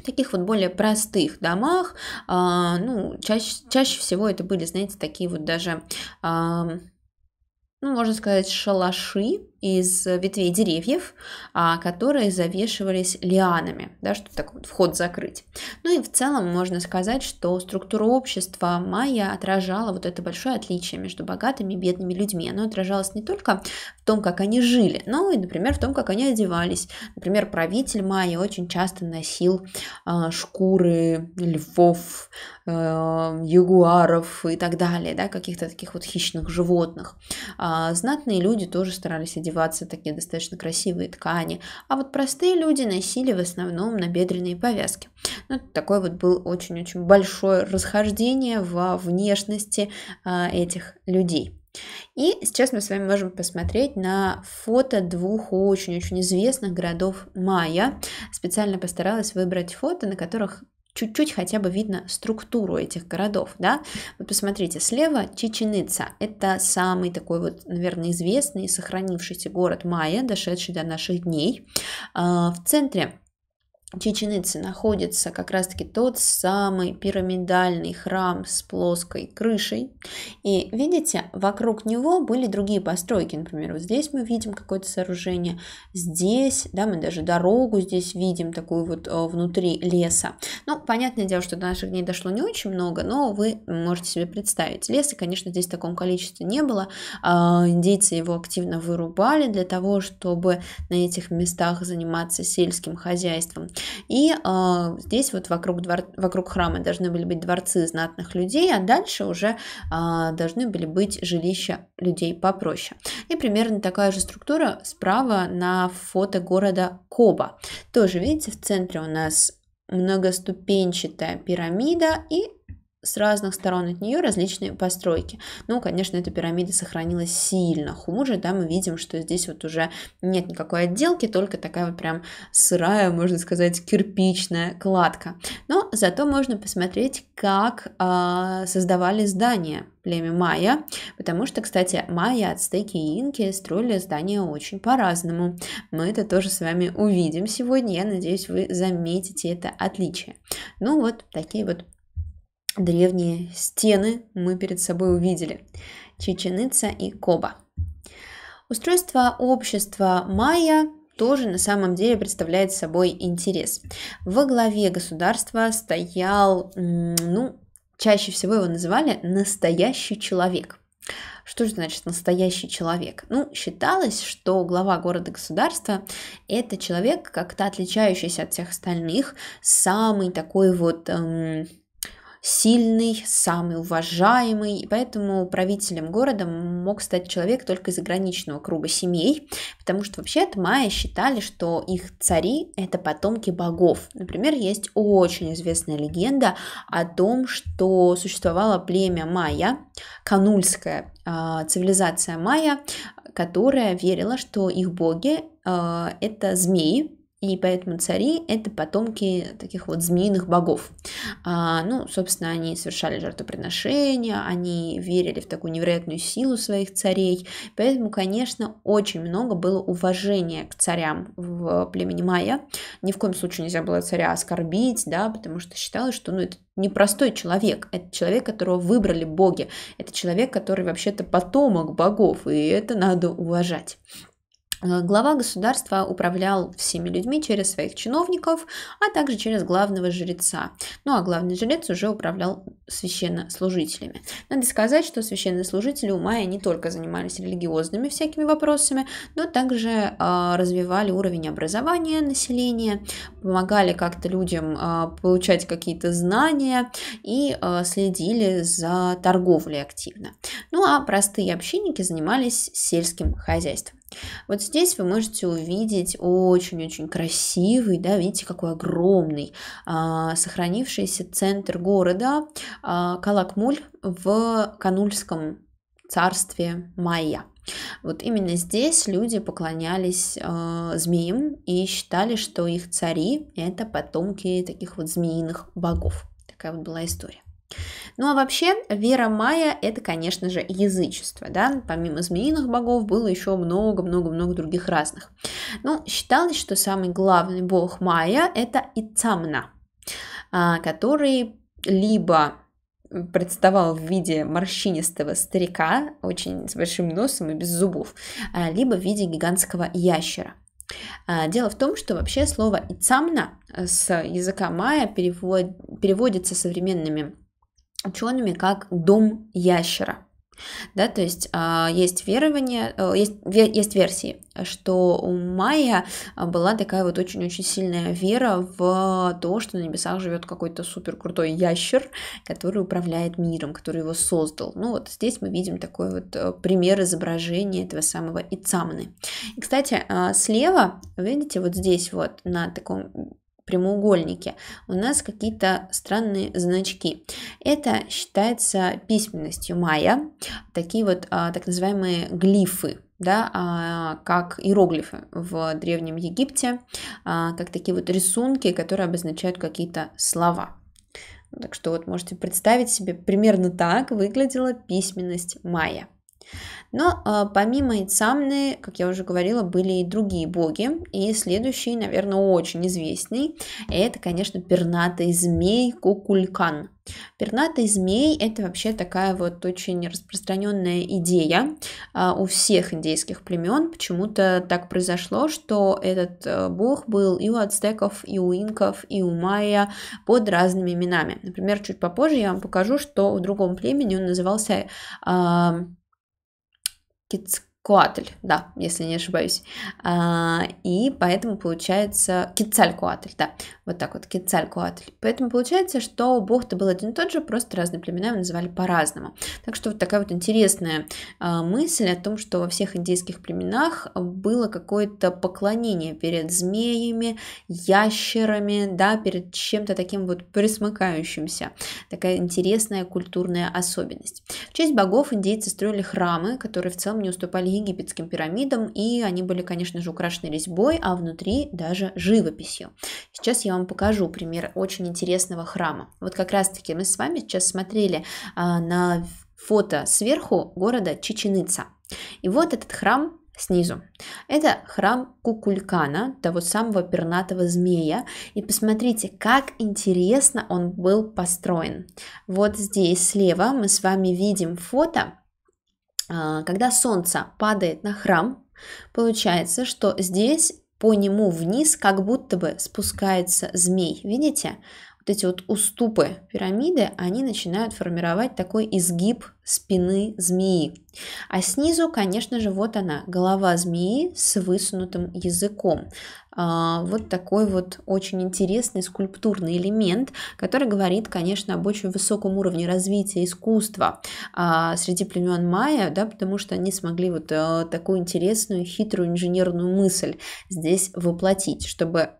таких вот более простых домах, а, ну, чаще, чаще всего это были, знаете, такие вот даже, ну, можно сказать, шалаши, из э, ветвей деревьев, а, которые завешивались лианами, да, чтобы так вот вход закрыть. Ну и в целом можно сказать, что структура общества майя отражала вот это большое отличие между богатыми и бедными людьми. Оно отражалось не только в том, как они жили, но и, например, в том, как они одевались. Например, правитель майя очень часто носил а, шкуры львов, э, ягуаров и так далее, да, каких-то таких вот хищных животных. А, знатные люди тоже старались одеваться одеваться такие достаточно красивые ткани, а вот простые люди носили в основном набедренные повязки. Ну, такое вот было очень-очень большое расхождение во внешности э, этих людей. И сейчас мы с вами можем посмотреть на фото двух очень-очень известных городов Майя. Специально постаралась выбрать фото, на которых чуть-чуть хотя бы видно структуру этих городов, да. Вот посмотрите, слева Чеченица, это самый такой вот, наверное, известный сохранившийся город Майя, дошедший до наших дней. А, в центре Чичен Итце находится как раз-таки тот самый пирамидальный храм с плоской крышей. И видите, вокруг него были другие постройки. Например, вот здесь мы видим какое-то сооружение, здесь, да, мы даже дорогу здесь видим, такую вот э, внутри леса. Ну, понятное дело, что до наших дней дошло не очень много, но вы можете себе представить. Леса, конечно, здесь в таком количестве не было. А, индейцы его активно вырубали для того, чтобы на этих местах заниматься сельским хозяйством. И э, здесь вот вокруг, двор, вокруг храма должны были быть дворцы знатных людей, а дальше уже э, должны были быть жилища людей попроще. И примерно такая же структура справа на фото города Коба. Тоже, видите, в центре у нас многоступенчатая пирамида и с разных сторон от нее различные постройки. Ну, конечно, эта пирамида сохранилась сильно хуже, да, мы видим, что здесь вот уже нет никакой отделки, только такая вот прям сырая, можно сказать, кирпичная кладка. Но зато можно посмотреть, как э, создавали здания племя майя, потому что, кстати, майя, ацтеки и инки строили здания очень по-разному. Мы это тоже с вами увидим сегодня, я надеюсь, вы заметите это отличие. Ну вот, такие вот древние стены мы перед собой увидели – Чеченица и Коба. Устройство общества майя тоже на самом деле представляет собой интерес. Во главе государства стоял, ну, чаще всего его называли «настоящий человек». Что же значит настоящий человек? Ну, считалось, что глава города-государства – это человек, как-то отличающийся от всех остальных, самый такой вот эм, сильный, самый уважаемый, и поэтому правителем города мог стать человек только из ограниченного круга семей, потому что вообще-то майя считали, что их цари – это потомки богов. Например, есть очень известная легенда о том, что существовало племя майя, канульская а, цивилизация майя, которая верила, что их боги а, – это змеи, и поэтому цари — это потомки таких вот змеиных богов. А, ну, собственно, они совершали жертвоприношения, они верили в такую невероятную силу своих царей. Поэтому, конечно, очень много было уважения к царям в племени майя. Ни в коем случае нельзя было царя оскорбить, да, потому что считалось, что ну, это непростой человек, это человек, которого выбрали боги, это человек, который вообще-то потомок богов, и это надо уважать. Э, глава государства управлял всеми людьми через своих чиновников, а также через главного жреца. Ну а главный жрец уже управлял священнослужителями. Надо сказать, что священнослужители у Майя не только занимались религиозными всякими вопросами, но также э, развивали уровень образования населения, помогали как-то людям э, получать какие-то знания и э, следили за торговлей активно. Ну а простые общинники занимались сельским хозяйством. Вот здесь вы можете увидеть очень-очень красивый, да, видите, какой огромный а, сохранившийся центр города а, Калакмуль в Канульском царстве Майя. Вот именно здесь люди поклонялись э, змеям и считали, что их цари это потомки таких вот змеиных богов. Такая вот была история. Ну а вообще, вера майя – это, конечно же, язычество, да, помимо змеиных богов было еще много-много-много других разных. Ну, считалось, что самый главный бог майя – это Ицамна, а, который либо представал в виде морщинистого старика, очень с большим носом и без зубов, а, либо в виде гигантского ящера. А, дело в том, что вообще слово «ицамна» с языка майя перевод, переводится современными учеными как дом ящера. Да, то есть а, есть верование, э, есть, есть версии, что у Майя а, была такая вот очень-очень сильная вера в то, что на небесах живет какой-то супер крутой ящер, который управляет миром, который его создал. Ну вот здесь мы видим такой вот э, пример изображения этого самого Ицамны. И, кстати, а, слева, видите, вот здесь вот на таком прямоугольнике у нас какие-то странные значки. Это считается письменностью майя, такие вот а, так называемые глифы, да, а, как иероглифы в Древнем Египте, а, как такие вот рисунки, которые обозначают какие-то слова. Так что вот можете представить себе, примерно так выглядела письменность майя. Но а, помимо Ицамны, как я уже говорила, были и другие боги. И следующий, наверное, очень известный, это, конечно, пернатый змей Кукулькан. Пернатый змей – это вообще такая вот очень распространенная идея а, у всех индейских племен. Почему-то так произошло, что этот э, бог был и у ацтеков, и у инков, и у майя под разными именами. Например, чуть попозже я вам покажу, что в другом племени он назывался а, Gittik Куатль, да, если не ошибаюсь. А, и поэтому получается Кицалькуатль, да, вот так вот, Кицалькуатль. Поэтому получается, что бог-то был один и тот же, просто разные племена его называли по-разному. Так что вот такая вот интересная а, мысль о том, что во всех индейских племенах было какое-то поклонение перед змеями, ящерами, да, перед чем-то таким вот присмыкающимся. Такая интересная культурная особенность. В честь богов индейцы строили храмы, которые в целом не уступали египетским пирамидам, и они были, конечно же, украшены резьбой, а внутри даже живописью. Сейчас я вам покажу пример очень интересного храма. Вот как раз-таки мы с вами сейчас смотрели а, на фото сверху города Чеченица. И вот этот храм снизу. Это храм Кукулькана, того самого пернатого змея. И посмотрите, как интересно он был построен. Вот здесь слева мы с вами видим фото а, когда солнце падает на храм, получается, что здесь по нему вниз как будто бы спускается змей. Видите? вот эти вот уступы пирамиды, они начинают формировать такой изгиб спины змеи. А снизу, конечно же, вот она, голова змеи с высунутым языком. А, вот такой вот очень интересный скульптурный элемент, который говорит, конечно, об очень высоком уровне развития искусства а, среди племен майя, да, потому что они смогли вот э, такую интересную, хитрую инженерную мысль здесь воплотить, чтобы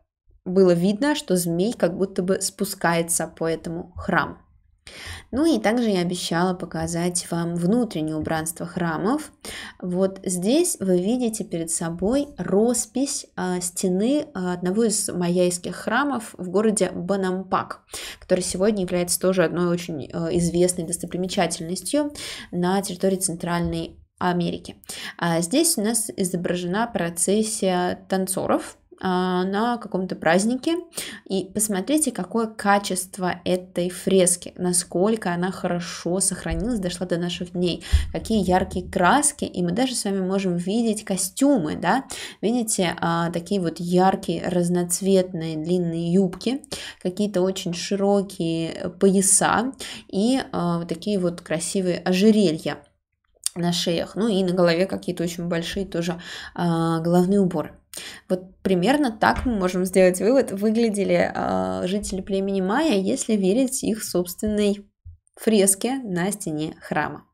было видно, что змей как будто бы спускается по этому храму. Ну и также я обещала показать вам внутреннее убранство храмов. Вот здесь вы видите перед собой роспись э, стены а, одного из майяйских храмов в городе Банампак, который сегодня является тоже одной очень э, известной достопримечательностью на территории Центральной Америки. А здесь у нас изображена процессия танцоров, а, на каком-то празднике и посмотрите, какое качество этой фрески, насколько она хорошо сохранилась, дошла до наших дней, какие яркие краски, и мы даже с вами можем видеть костюмы, да, видите, а, такие вот яркие, разноцветные длинные юбки, какие-то очень широкие э, пояса и а, вот такие вот красивые ожерелья на шеях, ну и на голове какие-то очень большие тоже э, головные уборы. Вот примерно так мы можем сделать вывод, выглядели э, жители племени майя, если верить их собственной фреске на стене храма.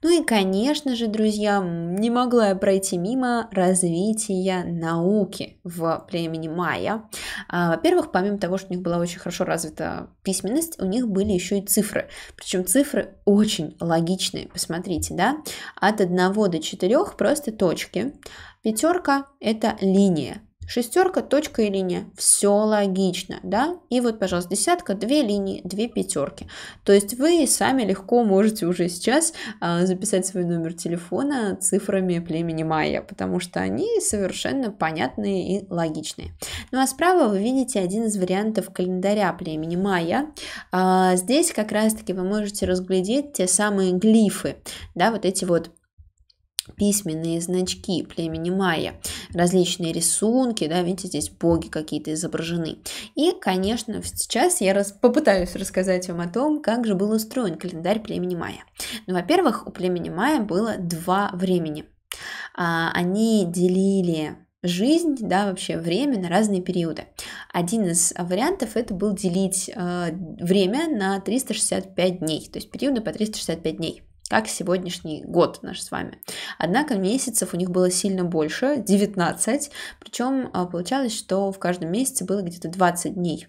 Ну и, конечно же, друзья, не могла я пройти мимо развития науки в племени майя. А, во-первых, помимо того, что у них была очень хорошо развита письменность, у них были еще и цифры. Причем цифры очень логичные, посмотрите, да? От 1 до 4 просто точки. Пятерка – это линия, Шестерка, точка и линия. Все логично, да? И вот, пожалуйста, десятка, две линии, две пятерки. То есть вы сами легко можете уже сейчас а, записать свой номер телефона цифрами племени майя, потому что они совершенно понятные и логичные. Ну а справа вы видите один из вариантов календаря племени майя. А, здесь как раз-таки вы можете разглядеть те самые глифы, да, вот эти вот письменные значки племени майя, различные рисунки, да, видите, здесь боги какие-то изображены. И, конечно, сейчас я раз попытаюсь рассказать вам о том, как же был устроен календарь племени майя. Ну, во-первых, у племени майя было два времени. А, они делили жизнь, да, вообще время на разные периоды. Один из вариантов это был делить э, время на 365 дней, то есть периоды по 365 дней как сегодняшний год наш с вами. Однако месяцев у них было сильно больше, 19, причем а, получалось, что в каждом месяце было где-то 20 дней.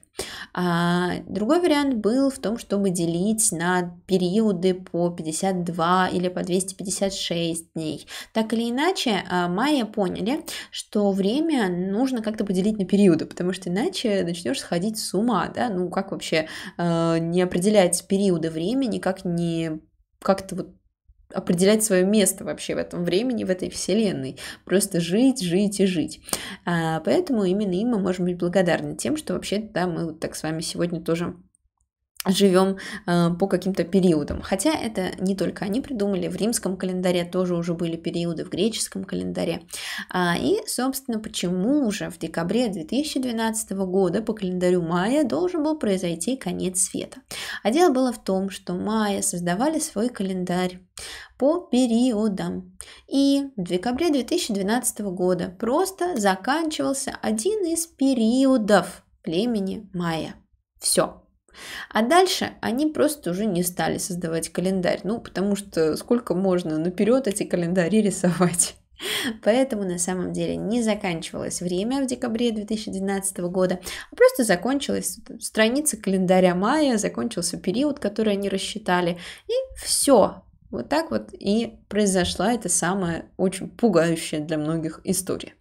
А другой вариант был в том, чтобы делить на периоды по 52 или по 256 дней. Так или иначе, а, майя поняли, что время нужно как-то поделить на периоды, потому что иначе начнешь сходить с ума, да, ну как вообще э, не определять периоды времени, как не как-то вот определять свое место вообще в этом времени, в этой вселенной. Просто жить, жить и жить. А, поэтому именно им мы можем быть благодарны тем, что вообще да, мы вот так с вами сегодня тоже живем э, по каким-то периодам. Хотя это не только они придумали, в римском календаре тоже уже были периоды, в греческом календаре. А, и, собственно, почему же в декабре 2012 года по календарю майя должен был произойти конец света. А дело было в том, что майя создавали свой календарь по периодам. И в декабре 2012 года просто заканчивался один из периодов племени майя. Все. А дальше они просто уже не стали создавать календарь, ну, потому что сколько можно наперед эти календари рисовать. Поэтому на самом деле не заканчивалось время в декабре 2012 года, а просто закончилась страница календаря мая, закончился период, который они рассчитали, и все. Вот так вот и произошла эта самая очень пугающая для многих история.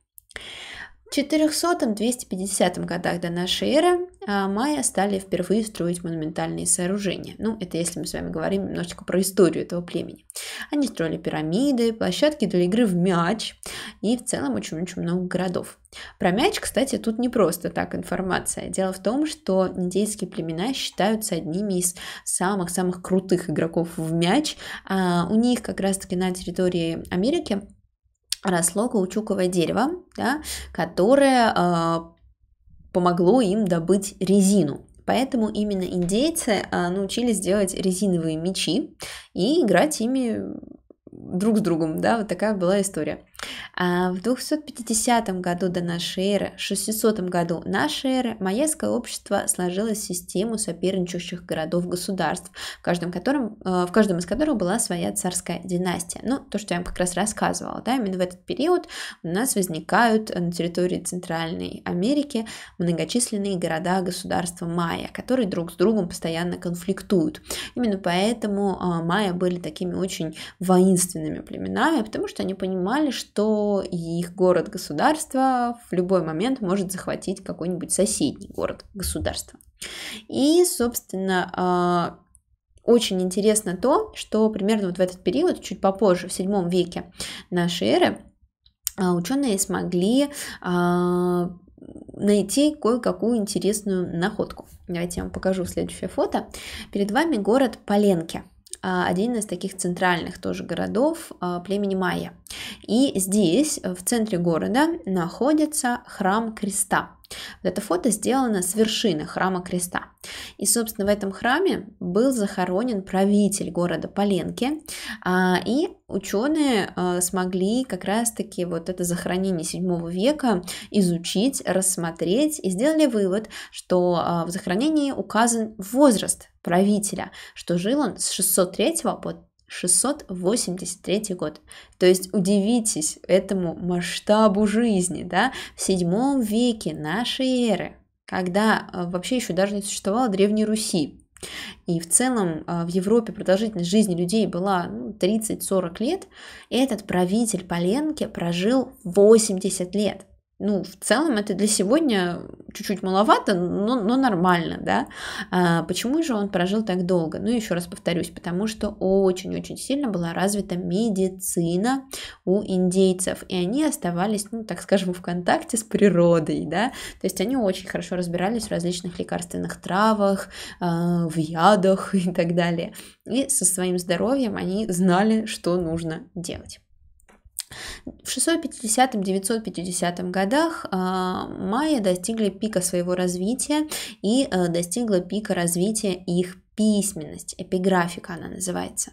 400-250 годах до нашей эры а, майя стали впервые строить монументальные сооружения. Ну, это если мы с вами говорим немножечко про историю этого племени. Они строили пирамиды, площадки для игры в мяч и в целом очень-очень много городов. Про мяч, кстати, тут не просто так информация. Дело в том, что индейские племена считаются одними из самых-самых крутых игроков в мяч. А, у них как раз-таки на территории Америки росло каучуковое дерево, да, которое э, помогло им добыть резину. Поэтому именно индейцы э, научились делать резиновые мечи и играть ими друг с другом, да, вот такая была история. А, в 250 году до нашей эры, 600 году нашей эры майяское общество сложило систему соперничающих городов-государств, в каждом, котором, э, в каждом из которых была своя царская династия. Ну, то, что я вам как раз рассказывала, да, именно в этот период у нас возникают на территории Центральной Америки многочисленные города-государства майя, которые друг с другом постоянно конфликтуют. Именно поэтому э, майя были такими очень воинственными племенами, потому что они понимали, что что их город-государство в любой момент может захватить какой-нибудь соседний город-государство. И, собственно, а, очень интересно то, что примерно вот в этот период, чуть попозже, в 7 веке нашей эры, а, ученые смогли а, найти кое-какую интересную находку. Давайте я вам покажу следующее фото. Перед вами город Поленки – а, один из таких центральных тоже городов а, племени майя. И здесь, э, в центре города, находится храм креста это фото сделано с вершины храма креста. И, собственно, в этом храме был захоронен правитель города Поленки, а, и ученые а, смогли как раз-таки вот это захоронение 7 века изучить, рассмотреть и сделали вывод, что а, в захоронении указан возраст правителя, что жил он с 603 по 683 год. То есть удивитесь этому масштабу жизни, да, в седьмом веке нашей эры, когда э, вообще еще даже не существовало Древней Руси. И в целом э, в Европе продолжительность жизни людей была ну, 30-40 лет. Этот правитель Поленки прожил 80 лет ну, в целом это для сегодня чуть-чуть маловато, но, но нормально, да. А почему же он прожил так долго? Ну, еще раз повторюсь, потому что очень-очень сильно была развита медицина у индейцев, и они оставались, ну, так скажем, в контакте с природой, да. То есть они очень хорошо разбирались в различных лекарственных травах, а, в ядах и так далее. И со своим здоровьем они знали, что нужно делать. В 650-950 годах а, майя достигли пика своего развития и э, достигла пика развития их письменность, эпиграфика она называется.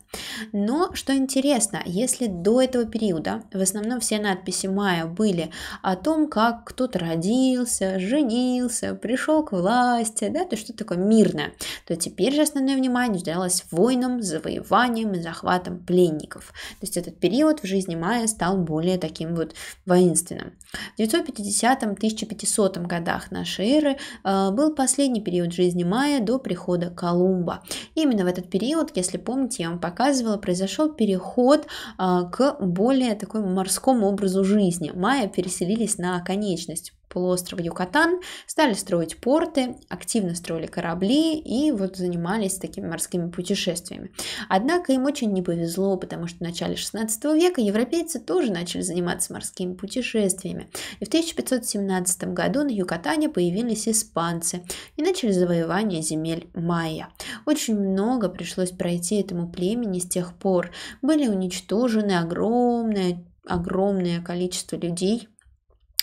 Но что интересно, если до этого периода в основном все надписи майя были о том, как кто-то родился, женился, пришел к власти, да, то есть что такое мирное, то теперь же основное внимание уделялось войнам, завоеваниям и захватам пленников. То есть этот период в жизни майя стал более таким вот воинственным. В 950-1500 годах нашей эры э, был последний период жизни майя до прихода Колумба. Рождества. Именно в этот период, если помните, я вам показывала, произошел переход а, к более такой морскому образу жизни. Майя переселились на конечность, полуострова Юкатан, стали строить порты, активно строили корабли и вот занимались такими морскими путешествиями. Однако им очень не повезло, потому что в начале 16 века европейцы тоже начали заниматься морскими путешествиями. И в 1517 году на Юкатане появились испанцы и начали завоевание земель майя. Очень много пришлось пройти этому племени с тех пор. Были уничтожены огромное огромное количество людей,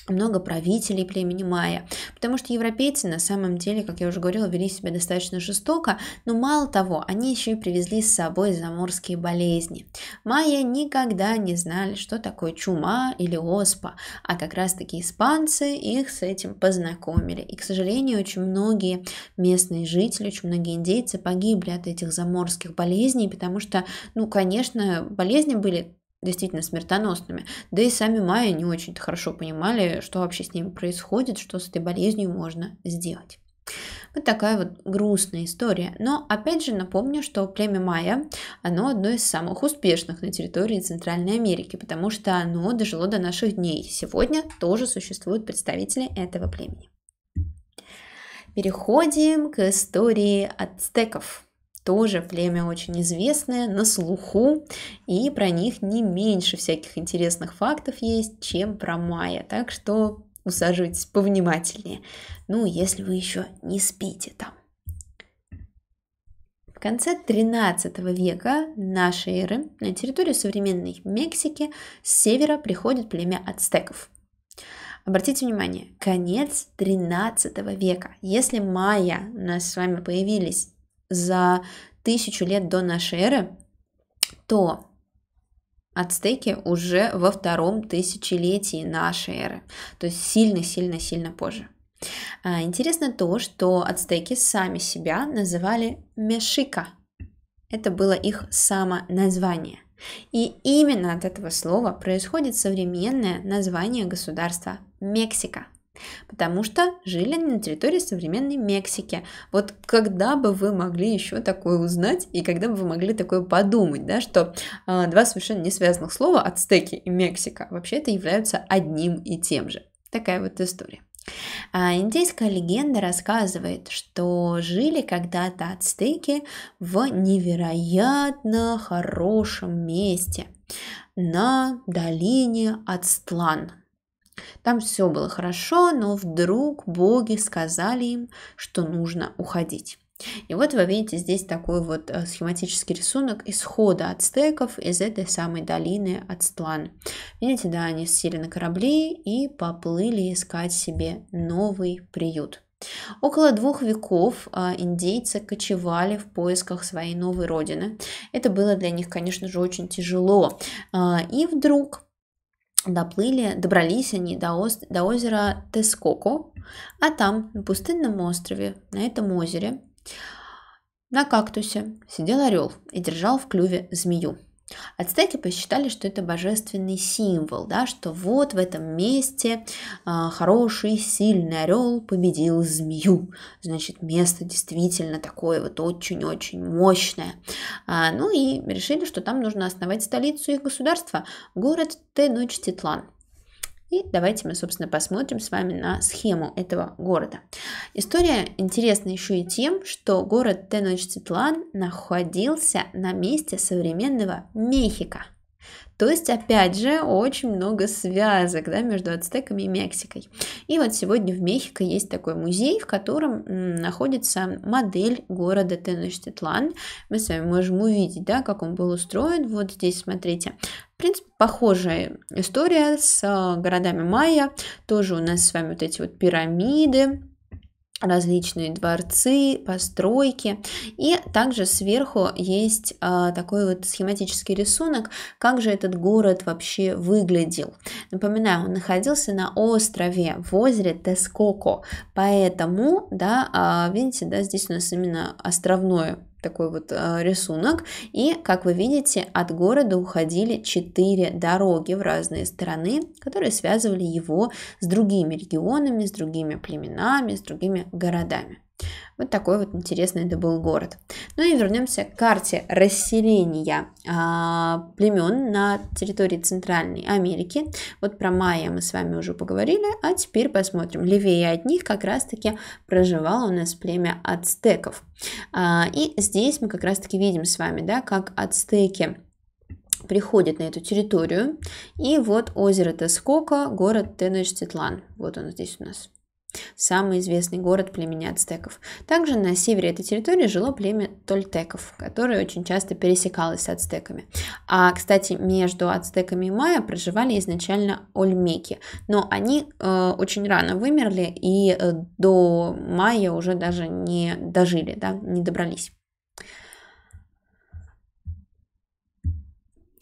много правителей племени майя, потому что европейцы на самом деле, как я уже говорила, вели себя достаточно жестоко, но мало того, они еще и привезли с собой заморские болезни. Майя никогда не знали, что такое чума или оспа, а как раз таки испанцы их с этим познакомили. И, к сожалению, очень многие местные жители, очень многие индейцы погибли от этих заморских болезней, потому что, ну, конечно, болезни были действительно смертоносными. Да и сами майя не очень-то хорошо понимали, что вообще с ними происходит, что с этой болезнью можно сделать. Вот такая вот грустная история. Но опять же напомню, что племя майя, оно одно из самых успешных на территории Центральной Америки, потому что оно дожило до наших дней. Сегодня тоже существуют представители этого племени. Переходим к истории ацтеков тоже племя очень известное, на слуху, и про них не меньше всяких интересных фактов есть, чем про майя, так что усаживайтесь повнимательнее, ну, если вы еще не спите там. В конце 13 века нашей эры на территорию современной Мексики с севера приходит племя ацтеков – Обратите внимание, конец 13 века. Если майя у нас с вами появились за тысячу лет до нашей эры, то ацтеки уже во втором тысячелетии нашей эры, то есть сильно-сильно-сильно позже. А, интересно то, что ацтеки сами себя называли мешика. Это было их самоназвание. И именно от этого слова происходит современное название государства Мексика – потому что жили они на территории современной Мексики. Вот когда бы вы могли еще такое узнать, и когда бы вы могли такое подумать, да, что э, два совершенно не связанных слова «ацтеки» и «Мексика» это являются одним и тем же. Такая вот история. А индейская легенда рассказывает, что жили когда-то ацтеки в невероятно хорошем месте на долине Ацтлан – там все было хорошо, но вдруг боги сказали им, что нужно уходить. И вот вы видите здесь такой вот э, схематический рисунок исхода ацтеков из этой самой долины Ацтлан. Видите, да, они сели на корабли и поплыли искать себе новый приют. Около двух веков э, индейцы кочевали в поисках своей новой родины. Это было для них, конечно же, очень тяжело. Э, и вдруг доплыли, добрались они до, оз, до озера Тескоко, а там, на пустынном острове, на этом озере, на кактусе сидел орел и держал в клюве змею. Ацтеки посчитали, что это божественный символ, да, что вот в этом месте а, хороший, сильный орел победил змею. Значит, место действительно такое вот очень-очень мощное. А, ну и решили, что там нужно основать столицу их государства, город Теночтитлан. И давайте мы, собственно, посмотрим с вами на схему этого города. История интересна еще и тем, что город Теночтитлан находился на месте современного Мехика. То есть, опять же, очень много связок да, между ацтеками и Мексикой. И вот сегодня в Мехико есть такой музей, в котором находится модель города Теночтитлан. Мы с вами можем увидеть, да, как он был устроен. Вот здесь, смотрите, в принципе, похожая история с э, городами майя. Тоже у нас с вами вот эти вот пирамиды, различные дворцы, постройки. И также сверху есть а, такой вот схематический рисунок, как же этот город вообще выглядел. Напоминаю, он находился на острове в озере Тескоко, поэтому, да, а, видите, да, здесь у нас именно островное такой вот а, рисунок. И, как вы видите, от города уходили четыре дороги в разные стороны, которые связывали его с другими регионами, с другими племенами, с другими городами. Вот такой вот интересный это был город. Ну и вернемся к карте расселения а, племен на территории Центральной Америки. Вот про майя мы с вами уже поговорили, а теперь посмотрим. Левее от них как раз-таки проживало у нас племя ацтеков. А, и здесь мы как раз-таки видим с вами, да, как ацтеки приходят на эту территорию. И вот озеро Тескока, город Теночтитлан. Вот он здесь у нас самый известный город племени ацтеков. Также на севере этой территории жило племя тольтеков, которое очень часто пересекалось с ацтеками. А, кстати, между ацтеками и майя проживали изначально ольмеки, но они э, очень рано вымерли и э, до майя уже даже не дожили, да, не добрались.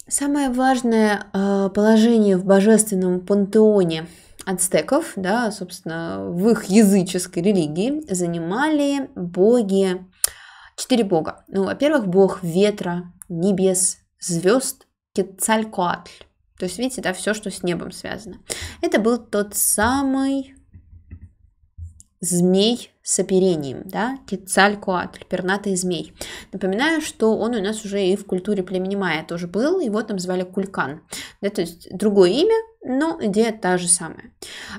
Самое важное э, положение в божественном пантеоне – ацтеков, да, собственно, в их языческой религии занимали боги, четыре бога. Ну, во-первых, бог ветра, небес, звезд, Кецалькоатль. То есть, видите, да, все, что с небом связано. Это был тот самый змей с оперением, да, Кецалькоатль, пернатый змей. Напоминаю, что он у нас уже и в культуре племени майя тоже был, его там звали Кулькан, да, то есть другое имя, но идея та же самая.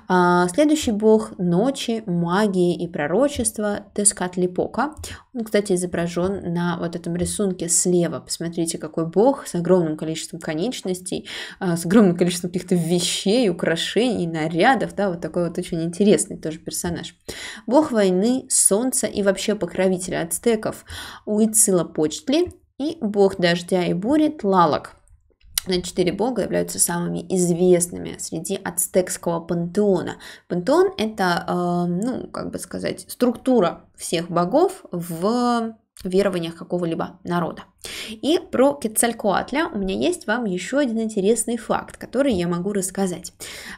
А, следующий бог ночи, магии и пророчества Тескатлипока. Он, кстати, изображен на вот этом рисунке слева. Посмотрите, какой бог с огромным количеством конечностей, а, с огромным количеством каких-то вещей, украшений, нарядов. Да, вот такой вот очень интересный тоже персонаж. Бог войны, солнца и вообще покровителя ацтеков Уицила Почтли и бог дождя и бури Тлалок – четыре бога являются самыми известными среди ацтекского пантеона. Пантеон это, э, ну, как бы сказать, структура всех богов в верованиях какого-либо народа. И про Кецалькоатля у меня есть вам еще один интересный факт, который я могу рассказать.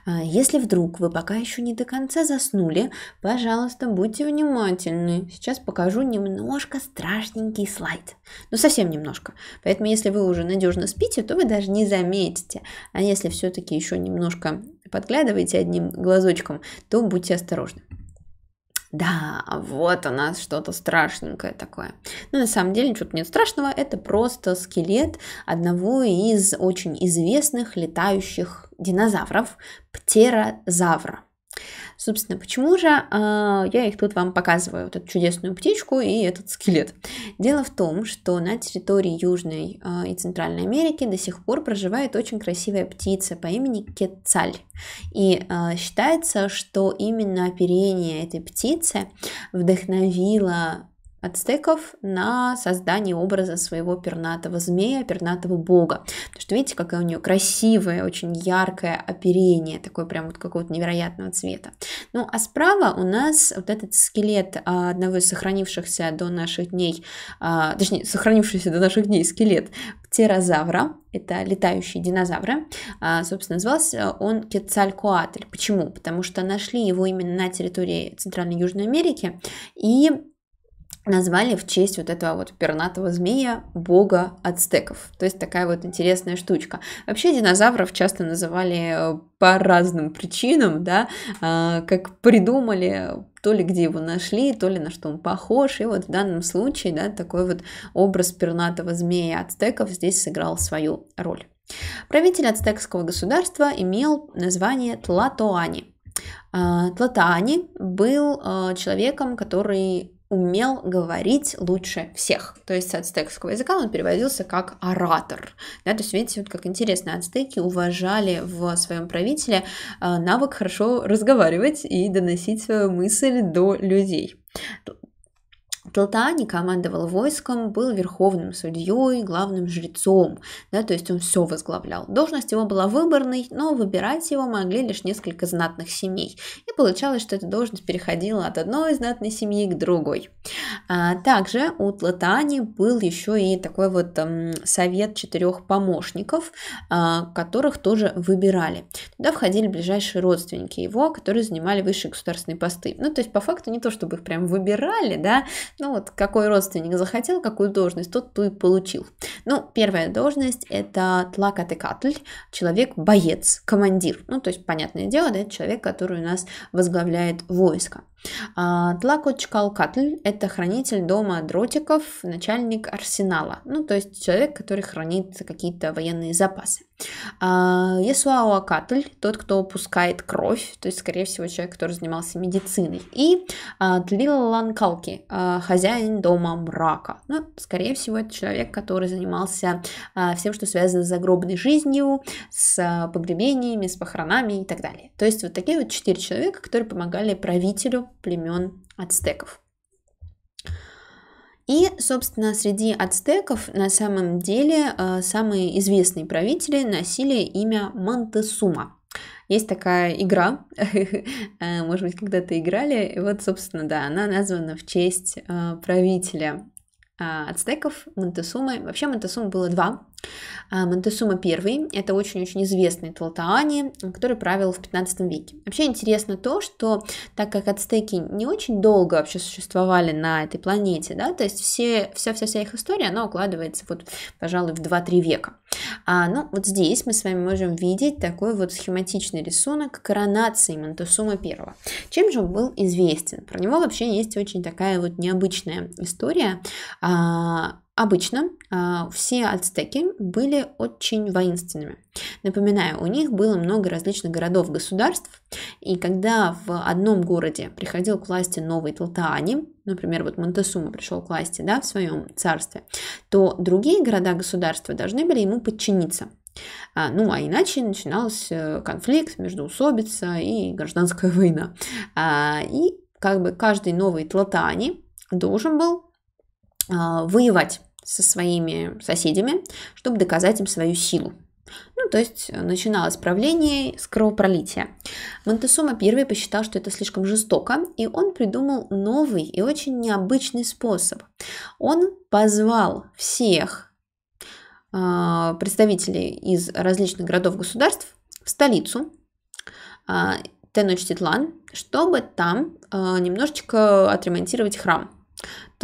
А, если вдруг вы пока еще не до конца заснули, пожалуйста, будьте внимательны. Сейчас покажу немножко страшненький слайд. Ну, совсем немножко. Поэтому, если вы уже надежно спите, то вы даже не заметите. А если все-таки еще немножко подглядываете одним глазочком, то будьте осторожны да, а вот у нас что-то страшненькое такое. Но ну, на самом деле ничего нет страшного, это просто скелет одного из очень известных летающих динозавров, птерозавра. Собственно, почему же э, я их тут вам показываю, вот эту чудесную птичку и этот скелет? Дело в том, что на территории Южной э, и Центральной Америки до сих пор проживает очень красивая птица по имени Кецаль. И э, считается, что именно оперение этой птицы вдохновило ацтеков на создание образа своего пернатого змея, пернатого бога. Потому что видите, какое у нее красивое, очень яркое оперение, такое прям вот какого-то невероятного цвета. Ну а справа у нас вот этот скелет а, одного из сохранившихся до наших дней, а, точнее, сохранившийся до наших дней скелет птерозавра, это летающие динозавры. А, собственно, назывался он Кецалькоатль. Почему? Потому что нашли его именно на территории Центральной Южной Америки, и назвали в честь вот этого вот пернатого змея, бога ацтеков. То есть такая вот интересная штучка. Вообще динозавров часто называли э, по разным причинам, да, а, как придумали то ли где его нашли, то ли на что он похож. И вот в данном случае, да, такой вот образ пернатого змея ацтеков здесь сыграл свою роль. Правитель ацтекского государства имел название Тлатоани. А, Тлатоани был э, человеком, который умел говорить лучше всех. То есть с ацтекского языка он переводился как оратор. Да, то есть видите, вот как интересно, ацтеки уважали в своем правителе а, навык хорошо разговаривать и доносить свою мысль до людей. Телтаани командовал войском, был верховным судьей, главным жрецом, да, то есть он все возглавлял. Должность его была выборной, но выбирать его могли лишь несколько знатных семей. И получалось, что эта должность переходила от одной знатной семьи к другой. А также у Тлатаани был еще и такой вот там, эм, совет четырех помощников, а, которых тоже выбирали. Туда входили ближайшие родственники его, которые занимали высшие государственные посты. Ну, то есть, по факту, не то чтобы их прям выбирали, да, ну вот, какой родственник захотел, какую должность, тот ту и получил. Ну, первая должность – это тлакатекатль, человек-боец, командир. Ну, то есть, понятное дело, да, человек, который у нас возглавляет войско. А, Тлакочкалкатль – это хранитель дома дротиков, начальник арсенала, ну, то есть человек, который хранит какие-то военные запасы. Есуауакатль а, – тот, кто пускает кровь, то есть, скорее всего, человек, который занимался медициной. И а, Тлилланкалки – хозяин дома мрака. Ну, скорее всего, это человек, который занимался всем, что связано с загробной жизнью, с погребениями, с похоронами и так далее. То есть, вот такие вот четыре человека, которые помогали правителю племен ацтеков. И, собственно, среди ацтеков на самом деле э, самые известные правители носили имя Монтесума. Есть такая игра, э, может быть, когда-то играли, и вот, собственно, да, она названа в честь э, правителя а, ацтеков Монтесумы. Вообще Монтесумы было два, а, Монтесума I – это очень-очень известный Тлатаани, который правил в 15 веке. Вообще интересно то, что так как ацтеки не очень долго вообще существовали на этой планете, да, то есть все, вся-вся-вся их история, она укладывается вот, пожалуй, в 2-3 века. А, ну, вот здесь мы с вами можем видеть такой вот схематичный рисунок коронации Монтесума I. Чем же он был известен? Про него вообще есть очень такая вот необычная история. А, Обычно э, все ацтеки были очень воинственными. Напоминаю, у них было много различных городов-государств, и когда в одном городе приходил к власти новый Тлтаани, например, вот Монтесума пришел к власти да, в своем царстве, то другие города-государства должны были ему подчиниться. А, ну, а иначе начинался конфликт, между междуусобица и гражданская война. А, и как бы каждый новый Тлатани должен был а, воевать со своими соседями, чтобы доказать им свою силу. Ну, то есть э, начиналось правление с кровопролития. Монтесума первый посчитал, что это слишком жестоко, и он придумал новый и очень необычный способ. Он позвал всех э, представителей из различных городов-государств в столицу э, Теночтитлан, чтобы там э, немножечко отремонтировать храм.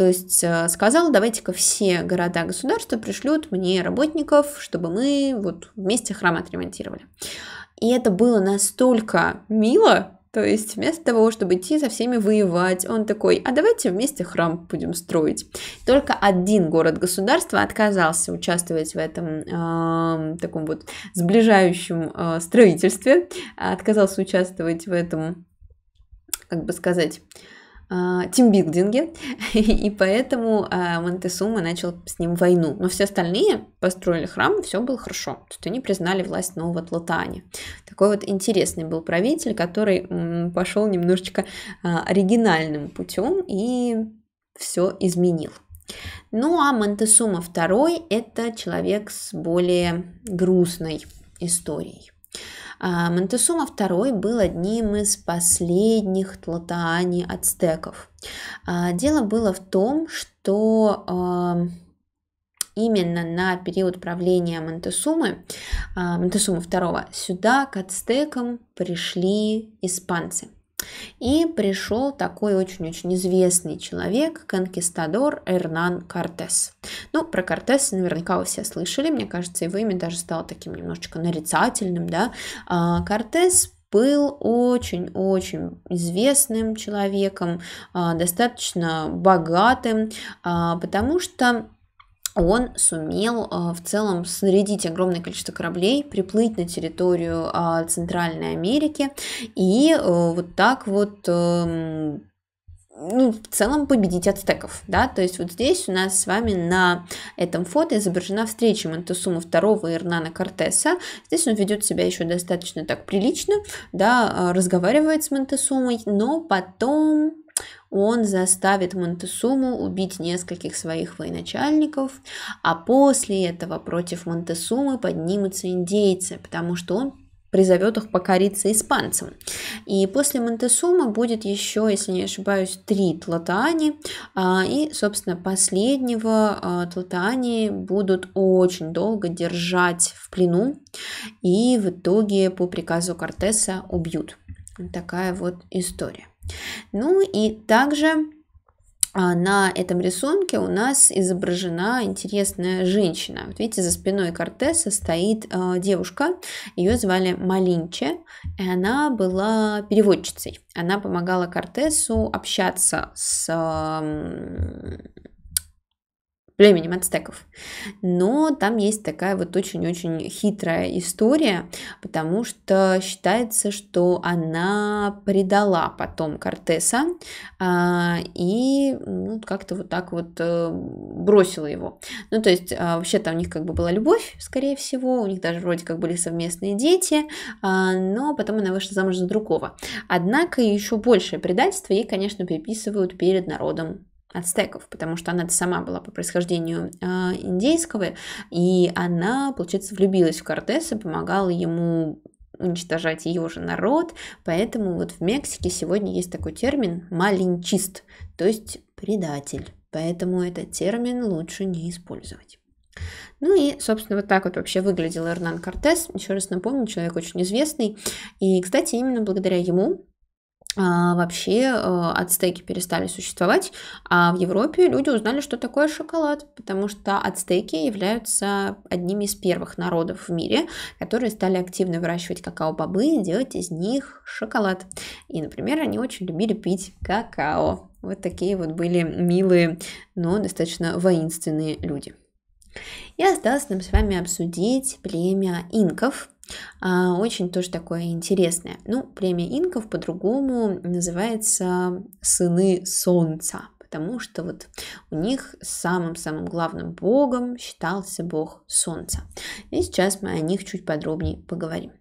То есть э, сказал, давайте-ка все города государства пришлют мне работников, чтобы мы вот вместе храм отремонтировали. И это было настолько мило, то есть вместо того, чтобы идти со всеми воевать, он такой, а давайте вместе храм будем строить. Только один город государства отказался участвовать в этом э, таком вот сближающем э, строительстве, отказался участвовать в этом, как бы сказать, а, тимбилдинге, и поэтому а, Монтесума начал с ним войну. Но все остальные построили храм, все было хорошо. То есть они признали власть нового Тлатани. Такой вот интересный был правитель, который пошел немножечко а, оригинальным путем и все изменил. Ну а Монтесума II – это человек с более грустной историей. А, Монтесума II был одним из последних тлатаани ацтеков. А, дело было в том, что а, именно на период правления Монтесумы, Монтесумы II, сюда к ацтекам пришли испанцы – и пришел такой очень-очень известный человек, конкистадор Эрнан Кортес. Ну, про Кортеса наверняка вы все слышали, мне кажется, его имя даже стало таким немножечко нарицательным, да. А Кортес был очень-очень известным человеком, а, достаточно богатым, а, потому что он сумел э, в целом снарядить огромное количество кораблей, приплыть на территорию а, Центральной Америки и э, вот так вот эм, ну, в целом победить ацтеков, да, то есть вот здесь у нас с вами на этом фото изображена встреча Монтесума второго и Эрнана Кортеса, здесь он ведет себя еще достаточно так прилично, да, э, разговаривает с Монтесумой, но потом он заставит Монтесуму убить нескольких своих военачальников, а после этого против Монтесумы поднимутся индейцы, потому что он призовет их покориться испанцам. И после Монтесума будет еще, если не ошибаюсь, три тлатани, а, и, собственно, последнего а, тлатани будут очень долго держать в плену, и в итоге по приказу Кортеса убьют. Такая вот история. Ну и также а, на этом рисунке у нас изображена интересная женщина. Вот видите, за спиной Кортеса стоит а, девушка, ее звали Малинче, и она была переводчицей. Она помогала Кортесу общаться с племенем ацтеков. Но там есть такая вот очень-очень хитрая история, потому что считается, что она предала потом Кортеса а, и ну, как-то вот так вот э, бросила его. Ну, то есть а, вообще-то у них как бы была любовь, скорее всего, у них даже вроде как были совместные дети, а, но потом она вышла замуж за другого. Однако еще большее предательство ей, конечно, приписывают перед народом ацтеков, потому что она сама была по происхождению э, индейского, и она, получается, влюбилась в Кортеса, помогала ему уничтожать ее же народ, поэтому вот в Мексике сегодня есть такой термин «малинчист», то есть «предатель», поэтому этот термин лучше не использовать. Ну и, собственно, вот так вот вообще выглядел Эрнан Кортес. Еще раз напомню, человек очень известный. И, кстати, именно благодаря ему а, вообще э, ацтеки перестали существовать, а в Европе люди узнали, что такое шоколад, потому что ацтеки являются одними из первых народов в мире, которые стали активно выращивать какао-бобы и делать из них шоколад. И, например, они очень любили пить какао. Вот такие вот были милые, но достаточно воинственные люди. И осталось нам с вами обсудить племя инков – а, очень тоже такое интересное. Ну, премия инков по-другому называется «Сыны солнца», потому что вот у них самым-самым главным богом считался бог солнца. И сейчас мы о них чуть подробнее поговорим.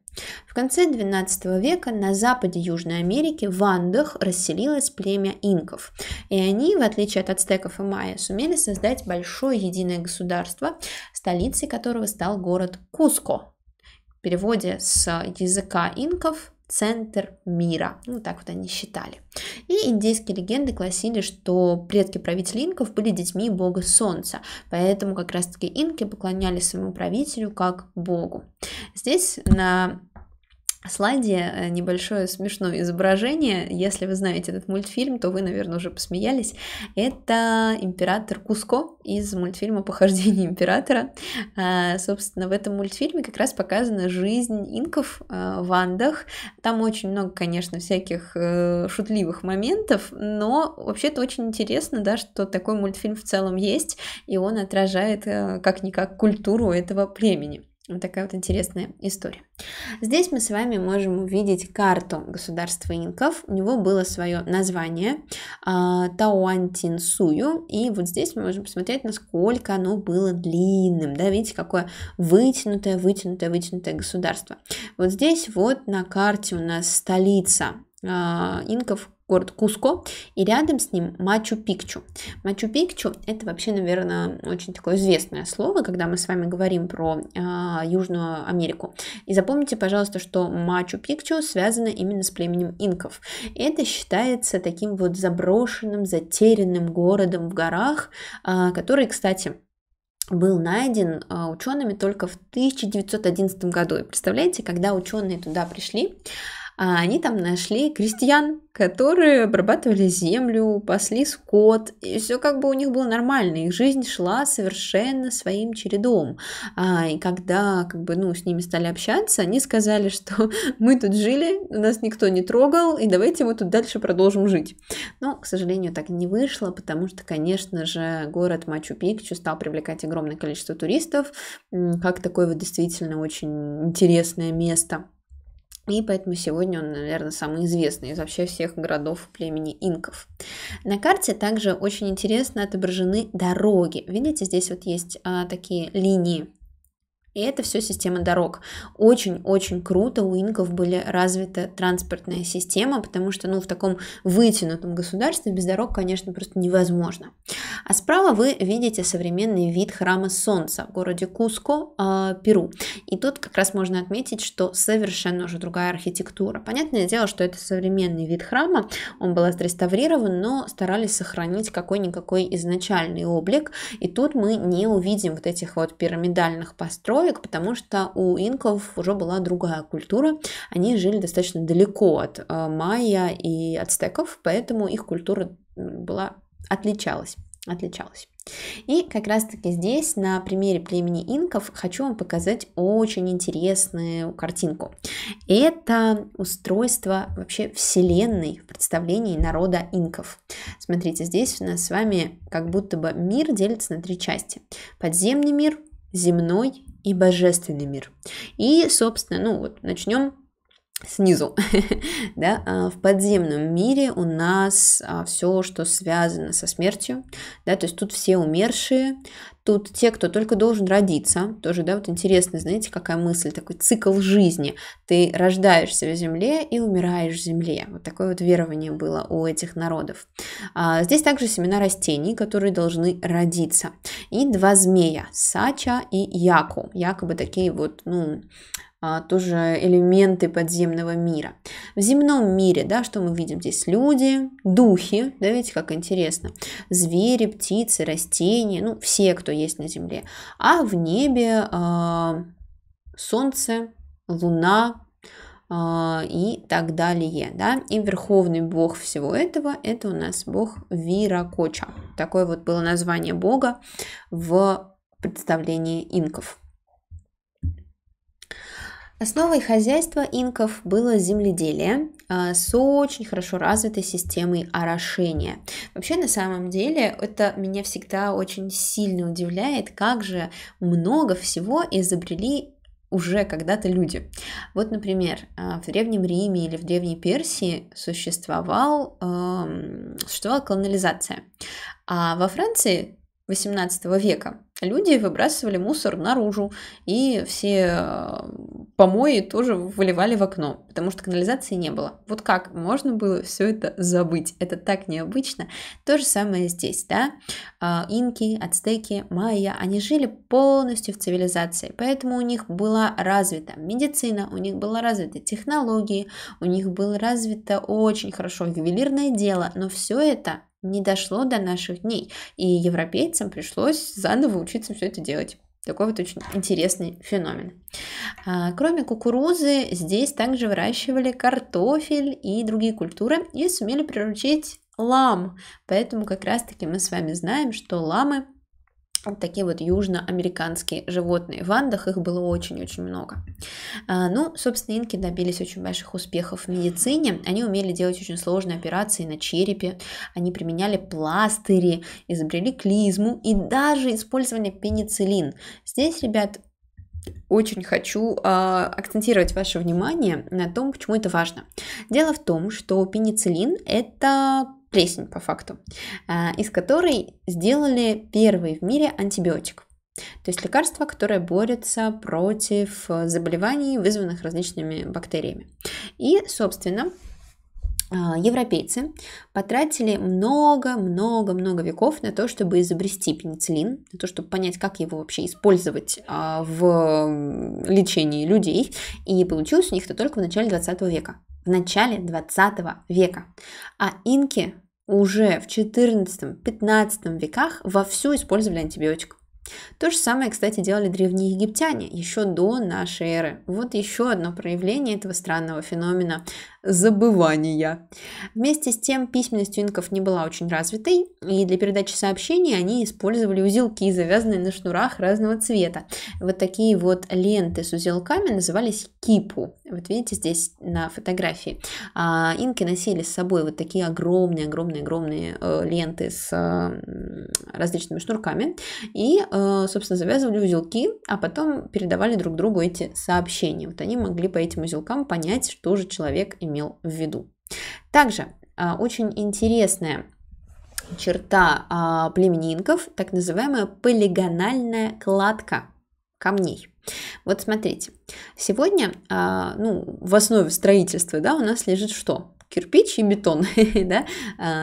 В конце XII века на западе Южной Америки в Андах расселилось племя инков, и они, в отличие от ацтеков и майя, сумели создать большое единое государство, столицей которого стал город Куско, переводе с языка инков центр мира. Ну, так вот они считали. И индейские легенды гласили, что предки правителей инков были детьми бога солнца, поэтому как раз-таки инки поклонялись своему правителю как богу. Здесь на слайде э, небольшое смешное изображение. Если вы знаете этот мультфильм, то вы, наверное, уже посмеялись. Это император Куско из мультфильма «Похождение императора». А, собственно, в этом мультфильме как раз показана жизнь инков э, в Андах. Там очень много, конечно, всяких э, шутливых моментов, но вообще-то очень интересно, да, что такой мультфильм в целом есть, и он отражает как-никак культуру этого племени. Вот такая вот интересная история. Здесь мы с вами можем увидеть карту государства инков. У него было свое название а, Тауантинсую. И вот здесь мы можем посмотреть, насколько оно было длинным. Да, видите, какое вытянутое, вытянутое, вытянутое государство. Вот здесь вот на карте у нас столица а, инков город Куско, и рядом с ним Мачу-Пикчу. Мачу-Пикчу – это вообще, наверное, очень такое известное слово, когда мы с вами говорим про э, Южную Америку. И запомните, пожалуйста, что Мачу-Пикчу связано именно с племенем инков. Это считается таким вот заброшенным, затерянным городом в горах, э, который, кстати, был найден а, учеными только в 1911 году. И представляете, когда ученые туда пришли, а они там нашли крестьян, которые обрабатывали землю, пасли скот, и все как бы у них было нормально, их жизнь шла совершенно своим чередом. А, и когда как бы, ну, с ними стали общаться, они сказали, что мы тут жили, нас никто не трогал, и давайте мы тут дальше продолжим жить. Но, к сожалению, так не вышло, потому что, конечно же, город Мачу-Пикчу стал привлекать огромное количество туристов, как такое вот действительно очень интересное место. И поэтому сегодня он, наверное, самый известный из вообще всех городов племени инков. На карте также очень интересно отображены дороги. Видите, здесь вот есть а, такие линии и это все система дорог. Очень-очень круто у инков были развита транспортная система, потому что, ну, в таком вытянутом государстве без дорог, конечно, просто невозможно. А справа вы видите современный вид храма Солнца в городе Куско, э, Перу. И тут как раз можно отметить, что совершенно уже другая архитектура. Понятное дело, что это современный вид храма, он был отреставрирован, но старались сохранить какой-никакой изначальный облик. И тут мы не увидим вот этих вот пирамидальных построек, дровик, потому что у инков уже была другая культура. Они жили достаточно далеко от э, майя и от стеков, поэтому их культура была отличалась. отличалась. И как раз-таки здесь, на примере племени инков, хочу вам показать очень интересную картинку. Это устройство вообще вселенной в представлении народа инков. Смотрите, здесь у нас с вами как будто бы мир делится на три части. Подземный мир, земной и божественный мир. И, собственно, ну вот, начнем снизу, да, а, в подземном мире у нас а, все, что связано со смертью, да, то есть тут все умершие, тут те, кто только должен родиться, тоже, да, вот интересно, знаете, какая мысль, такой цикл жизни. Ты рождаешься в земле и умираешь в земле. Вот такое вот верование было у этих народов. А, здесь также семена растений, которые должны родиться. И два змея, Сача и Яку, якобы такие вот, ну, а, тоже элементы подземного мира. В земном мире, да, что мы видим здесь? Люди, духи, да, видите, как интересно, звери, птицы, растения, ну, все, кто есть на земле. А в небе э, солнце, луна, а, и так далее, да, и верховный бог всего этого, это у нас бог Виракоча, такое вот было название бога в представлении инков. Основой хозяйства инков было земледелие а, с очень хорошо развитой системой орошения. Вообще, на самом деле, это меня всегда очень сильно удивляет, как же много всего изобрели уже когда-то люди. Вот, например, а, в Древнем Риме или в Древней Персии существовал, эм, существовала колонализация. А во Франции 18 века люди выбрасывали мусор наружу, и все а, помои тоже выливали в окно, потому что канализации не было. Вот как можно было все это забыть? Это так необычно. То же самое здесь, да? А, инки, ацтеки, майя, они жили полностью в цивилизации, поэтому у них была развита медицина, у них была развита технологии, у них было развито очень хорошо ювелирное дело, но все это не дошло до наших дней, и европейцам пришлось заново учиться все это делать. Такой вот очень интересный феномен. А, кроме кукурузы, здесь также выращивали картофель и другие культуры и сумели приручить лам. Поэтому как раз-таки мы с вами знаем, что ламы вот такие вот южноамериканские животные. В Андах их было очень-очень много. А, ну, собственно, инки добились очень больших успехов в медицине. Они умели делать очень сложные операции на черепе. Они применяли пластыри, изобрели клизму и даже использовали пенициллин. Здесь, ребят, очень хочу э, акцентировать ваше внимание на том, почему это важно. Дело в том, что пенициллин это плесень по факту, а, из которой сделали первый в мире антибиотик. То есть лекарство, которое борется против заболеваний, вызванных различными бактериями. И, собственно, а, европейцы потратили много-много-много веков на то, чтобы изобрести пенициллин, на то, чтобы понять, как его вообще использовать а, в лечении людей. И получилось у них это только в начале 20 века. В начале 20 века. А инки уже в 14-15 веках вовсю использовали антибиотик. То же самое, кстати, делали древние египтяне еще до нашей эры. Вот еще одно проявление этого странного феномена забывания. Вместе с тем письменность у инков не была очень развитой, и для передачи сообщений они использовали узелки, завязанные на шнурах разного цвета. Вот такие вот ленты с узелками назывались кипу. Вот видите здесь на фотографии. А, инки носили с собой вот такие огромные-огромные-огромные э, ленты с э, различными шнурками и, э, собственно, завязывали узелки, а потом передавали друг другу эти сообщения. Вот они могли по этим узелкам понять, что же человек имеет имел в виду. Также а, очень интересная черта а, племени инков, так называемая полигональная кладка камней. Вот смотрите, сегодня а, ну, в основе строительства да, у нас лежит что? кирпич и бетон, да,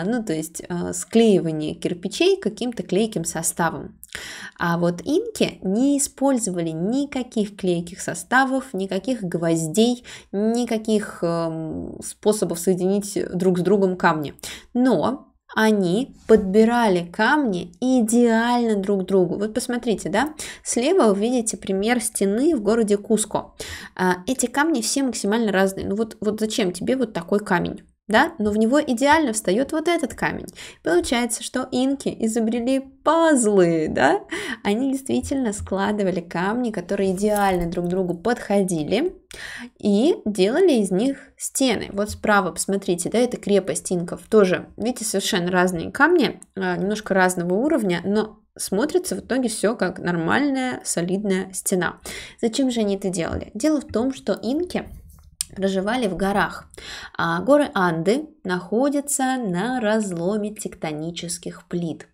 ну то есть склеивание кирпичей каким-то клейким составом. А вот инки не использовали никаких клейких составов, никаких гвоздей, никаких э, способов соединить друг с другом камни. Но они подбирали камни идеально друг к другу. Вот посмотрите, да, слева вы видите пример стены в городе Куско. А эти камни все максимально разные. Ну вот, вот зачем тебе вот такой камень? да, но в него идеально встает вот этот камень. Получается, что инки изобрели пазлы, да, они действительно складывали камни, которые идеально друг другу подходили, и делали из них стены. Вот справа, посмотрите, да, это крепость инков, тоже, видите, совершенно разные камни, а, немножко разного уровня, но смотрится в итоге все как нормальная солидная стена. Зачем же они это делали? Дело в том, что инки проживали в горах. А горы Анды находятся на разломе тектонических плит.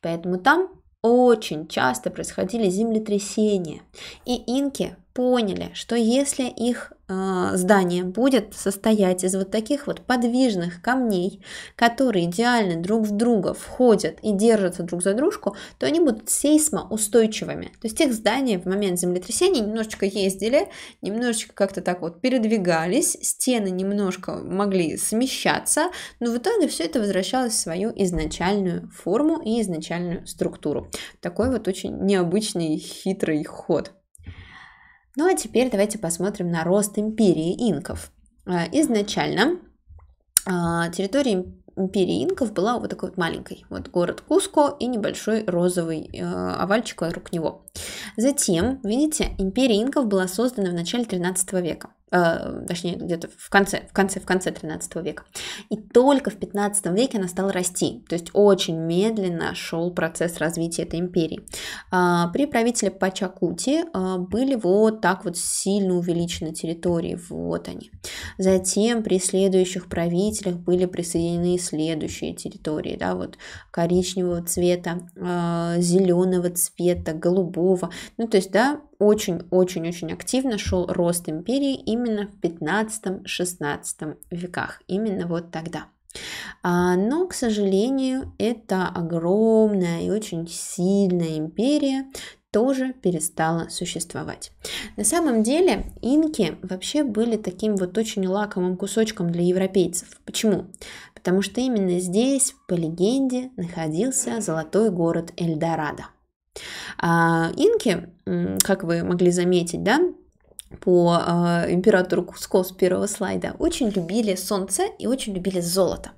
Поэтому там очень часто происходили землетрясения. И инки поняли, что если их а, здание будет состоять из вот таких вот подвижных камней, которые идеально друг в друга входят и держатся друг за дружку, то они будут сейсмоустойчивыми. То есть их здания в момент землетрясения немножечко ездили, немножечко как-то так вот передвигались, стены немножко могли смещаться, но в итоге все это возвращалось в свою изначальную форму и изначальную структуру. Такой вот очень необычный хитрый ход. Ну а теперь давайте посмотрим на рост империи инков. А, изначально а, территория империи инков была вот такой вот маленькой. Вот город Куско и небольшой розовый э, овальчик вокруг него. Затем, видите, империя инков была создана в начале 13 века. Э, точнее, где-то в конце, в конце, в конце 13 века. И только в 15 веке она стала расти. То есть очень медленно шел процесс развития этой империи. Э, при правителе Пачакути э, были вот так вот сильно увеличены территории. Вот они. Затем при следующих правителях были присоединены следующие территории. Да, вот коричневого цвета, э, зеленого цвета, голубого Петрова. Ну, то есть, да, очень-очень-очень активно шел рост империи именно в 15-16 веках, именно вот тогда. А, но, к сожалению, эта огромная и очень сильная империя тоже перестала существовать. На самом деле инки вообще были таким вот очень лакомым кусочком для европейцев. Почему? Потому что именно здесь, по легенде, находился золотой город Эльдорадо. А инки, как вы могли заметить, да, по э, императору Кусков с первого слайда, очень любили солнце и очень любили золото.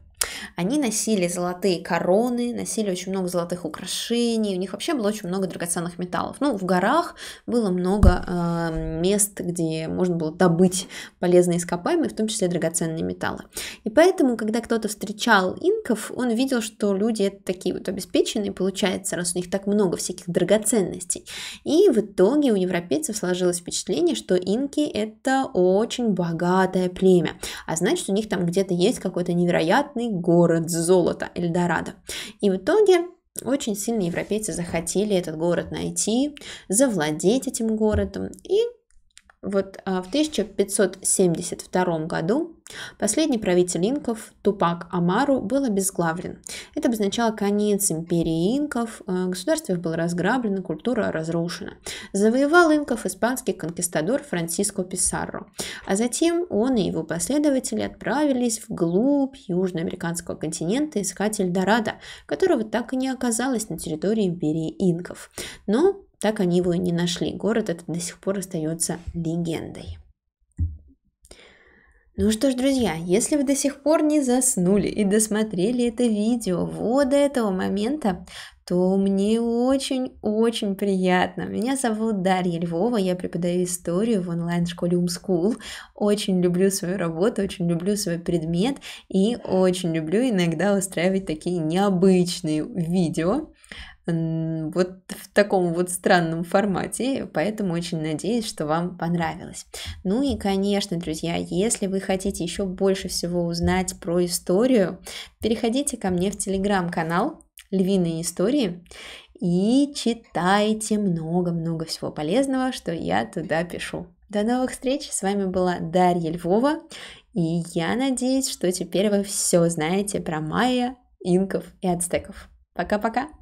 Они носили золотые короны, носили очень много золотых украшений, у них вообще было очень много драгоценных металлов. Ну, в горах было много э, мест, где можно было добыть полезные ископаемые, в том числе драгоценные металлы. И поэтому, когда кто-то встречал инков, он видел, что люди это такие вот обеспеченные, получается, раз у них так много всяких драгоценностей. И в итоге у европейцев сложилось впечатление, что инки это очень богатое племя, а значит, у них там где-то есть какой-то невероятный город золота Эльдорадо. И в итоге очень сильно европейцы захотели этот город найти, завладеть этим городом. И вот а, в 1572 году Последний правитель инков Тупак Амару был обезглавлен. Это обозначало конец империи инков, э, государство было разграблено, культура разрушена. Завоевал инков испанский конкистадор Франсиско Писарро, а затем он и его последователи отправились вглубь южноамериканского континента искать Эльдорадо, которого так и не оказалось на территории империи инков. Но так они его и не нашли. Город этот до сих пор остается легендой. Ну что ж, друзья, если вы до сих пор не заснули и досмотрели это видео вот до этого момента, то мне очень-очень приятно. Меня зовут Дарья Львова, я преподаю историю в онлайн-школе Умскул. Очень люблю свою работу, очень люблю свой предмет и очень люблю иногда устраивать такие необычные видео вот в таком вот странном формате, поэтому очень надеюсь, что вам понравилось. Ну и, конечно, друзья, если вы хотите еще больше всего узнать про историю, переходите ко мне в телеграм-канал «Львиные истории» и читайте много-много всего полезного, что я туда пишу. До новых встреч, с вами была Дарья Львова, и я надеюсь, что теперь вы все знаете про майя, инков и ацтеков. Пока-пока!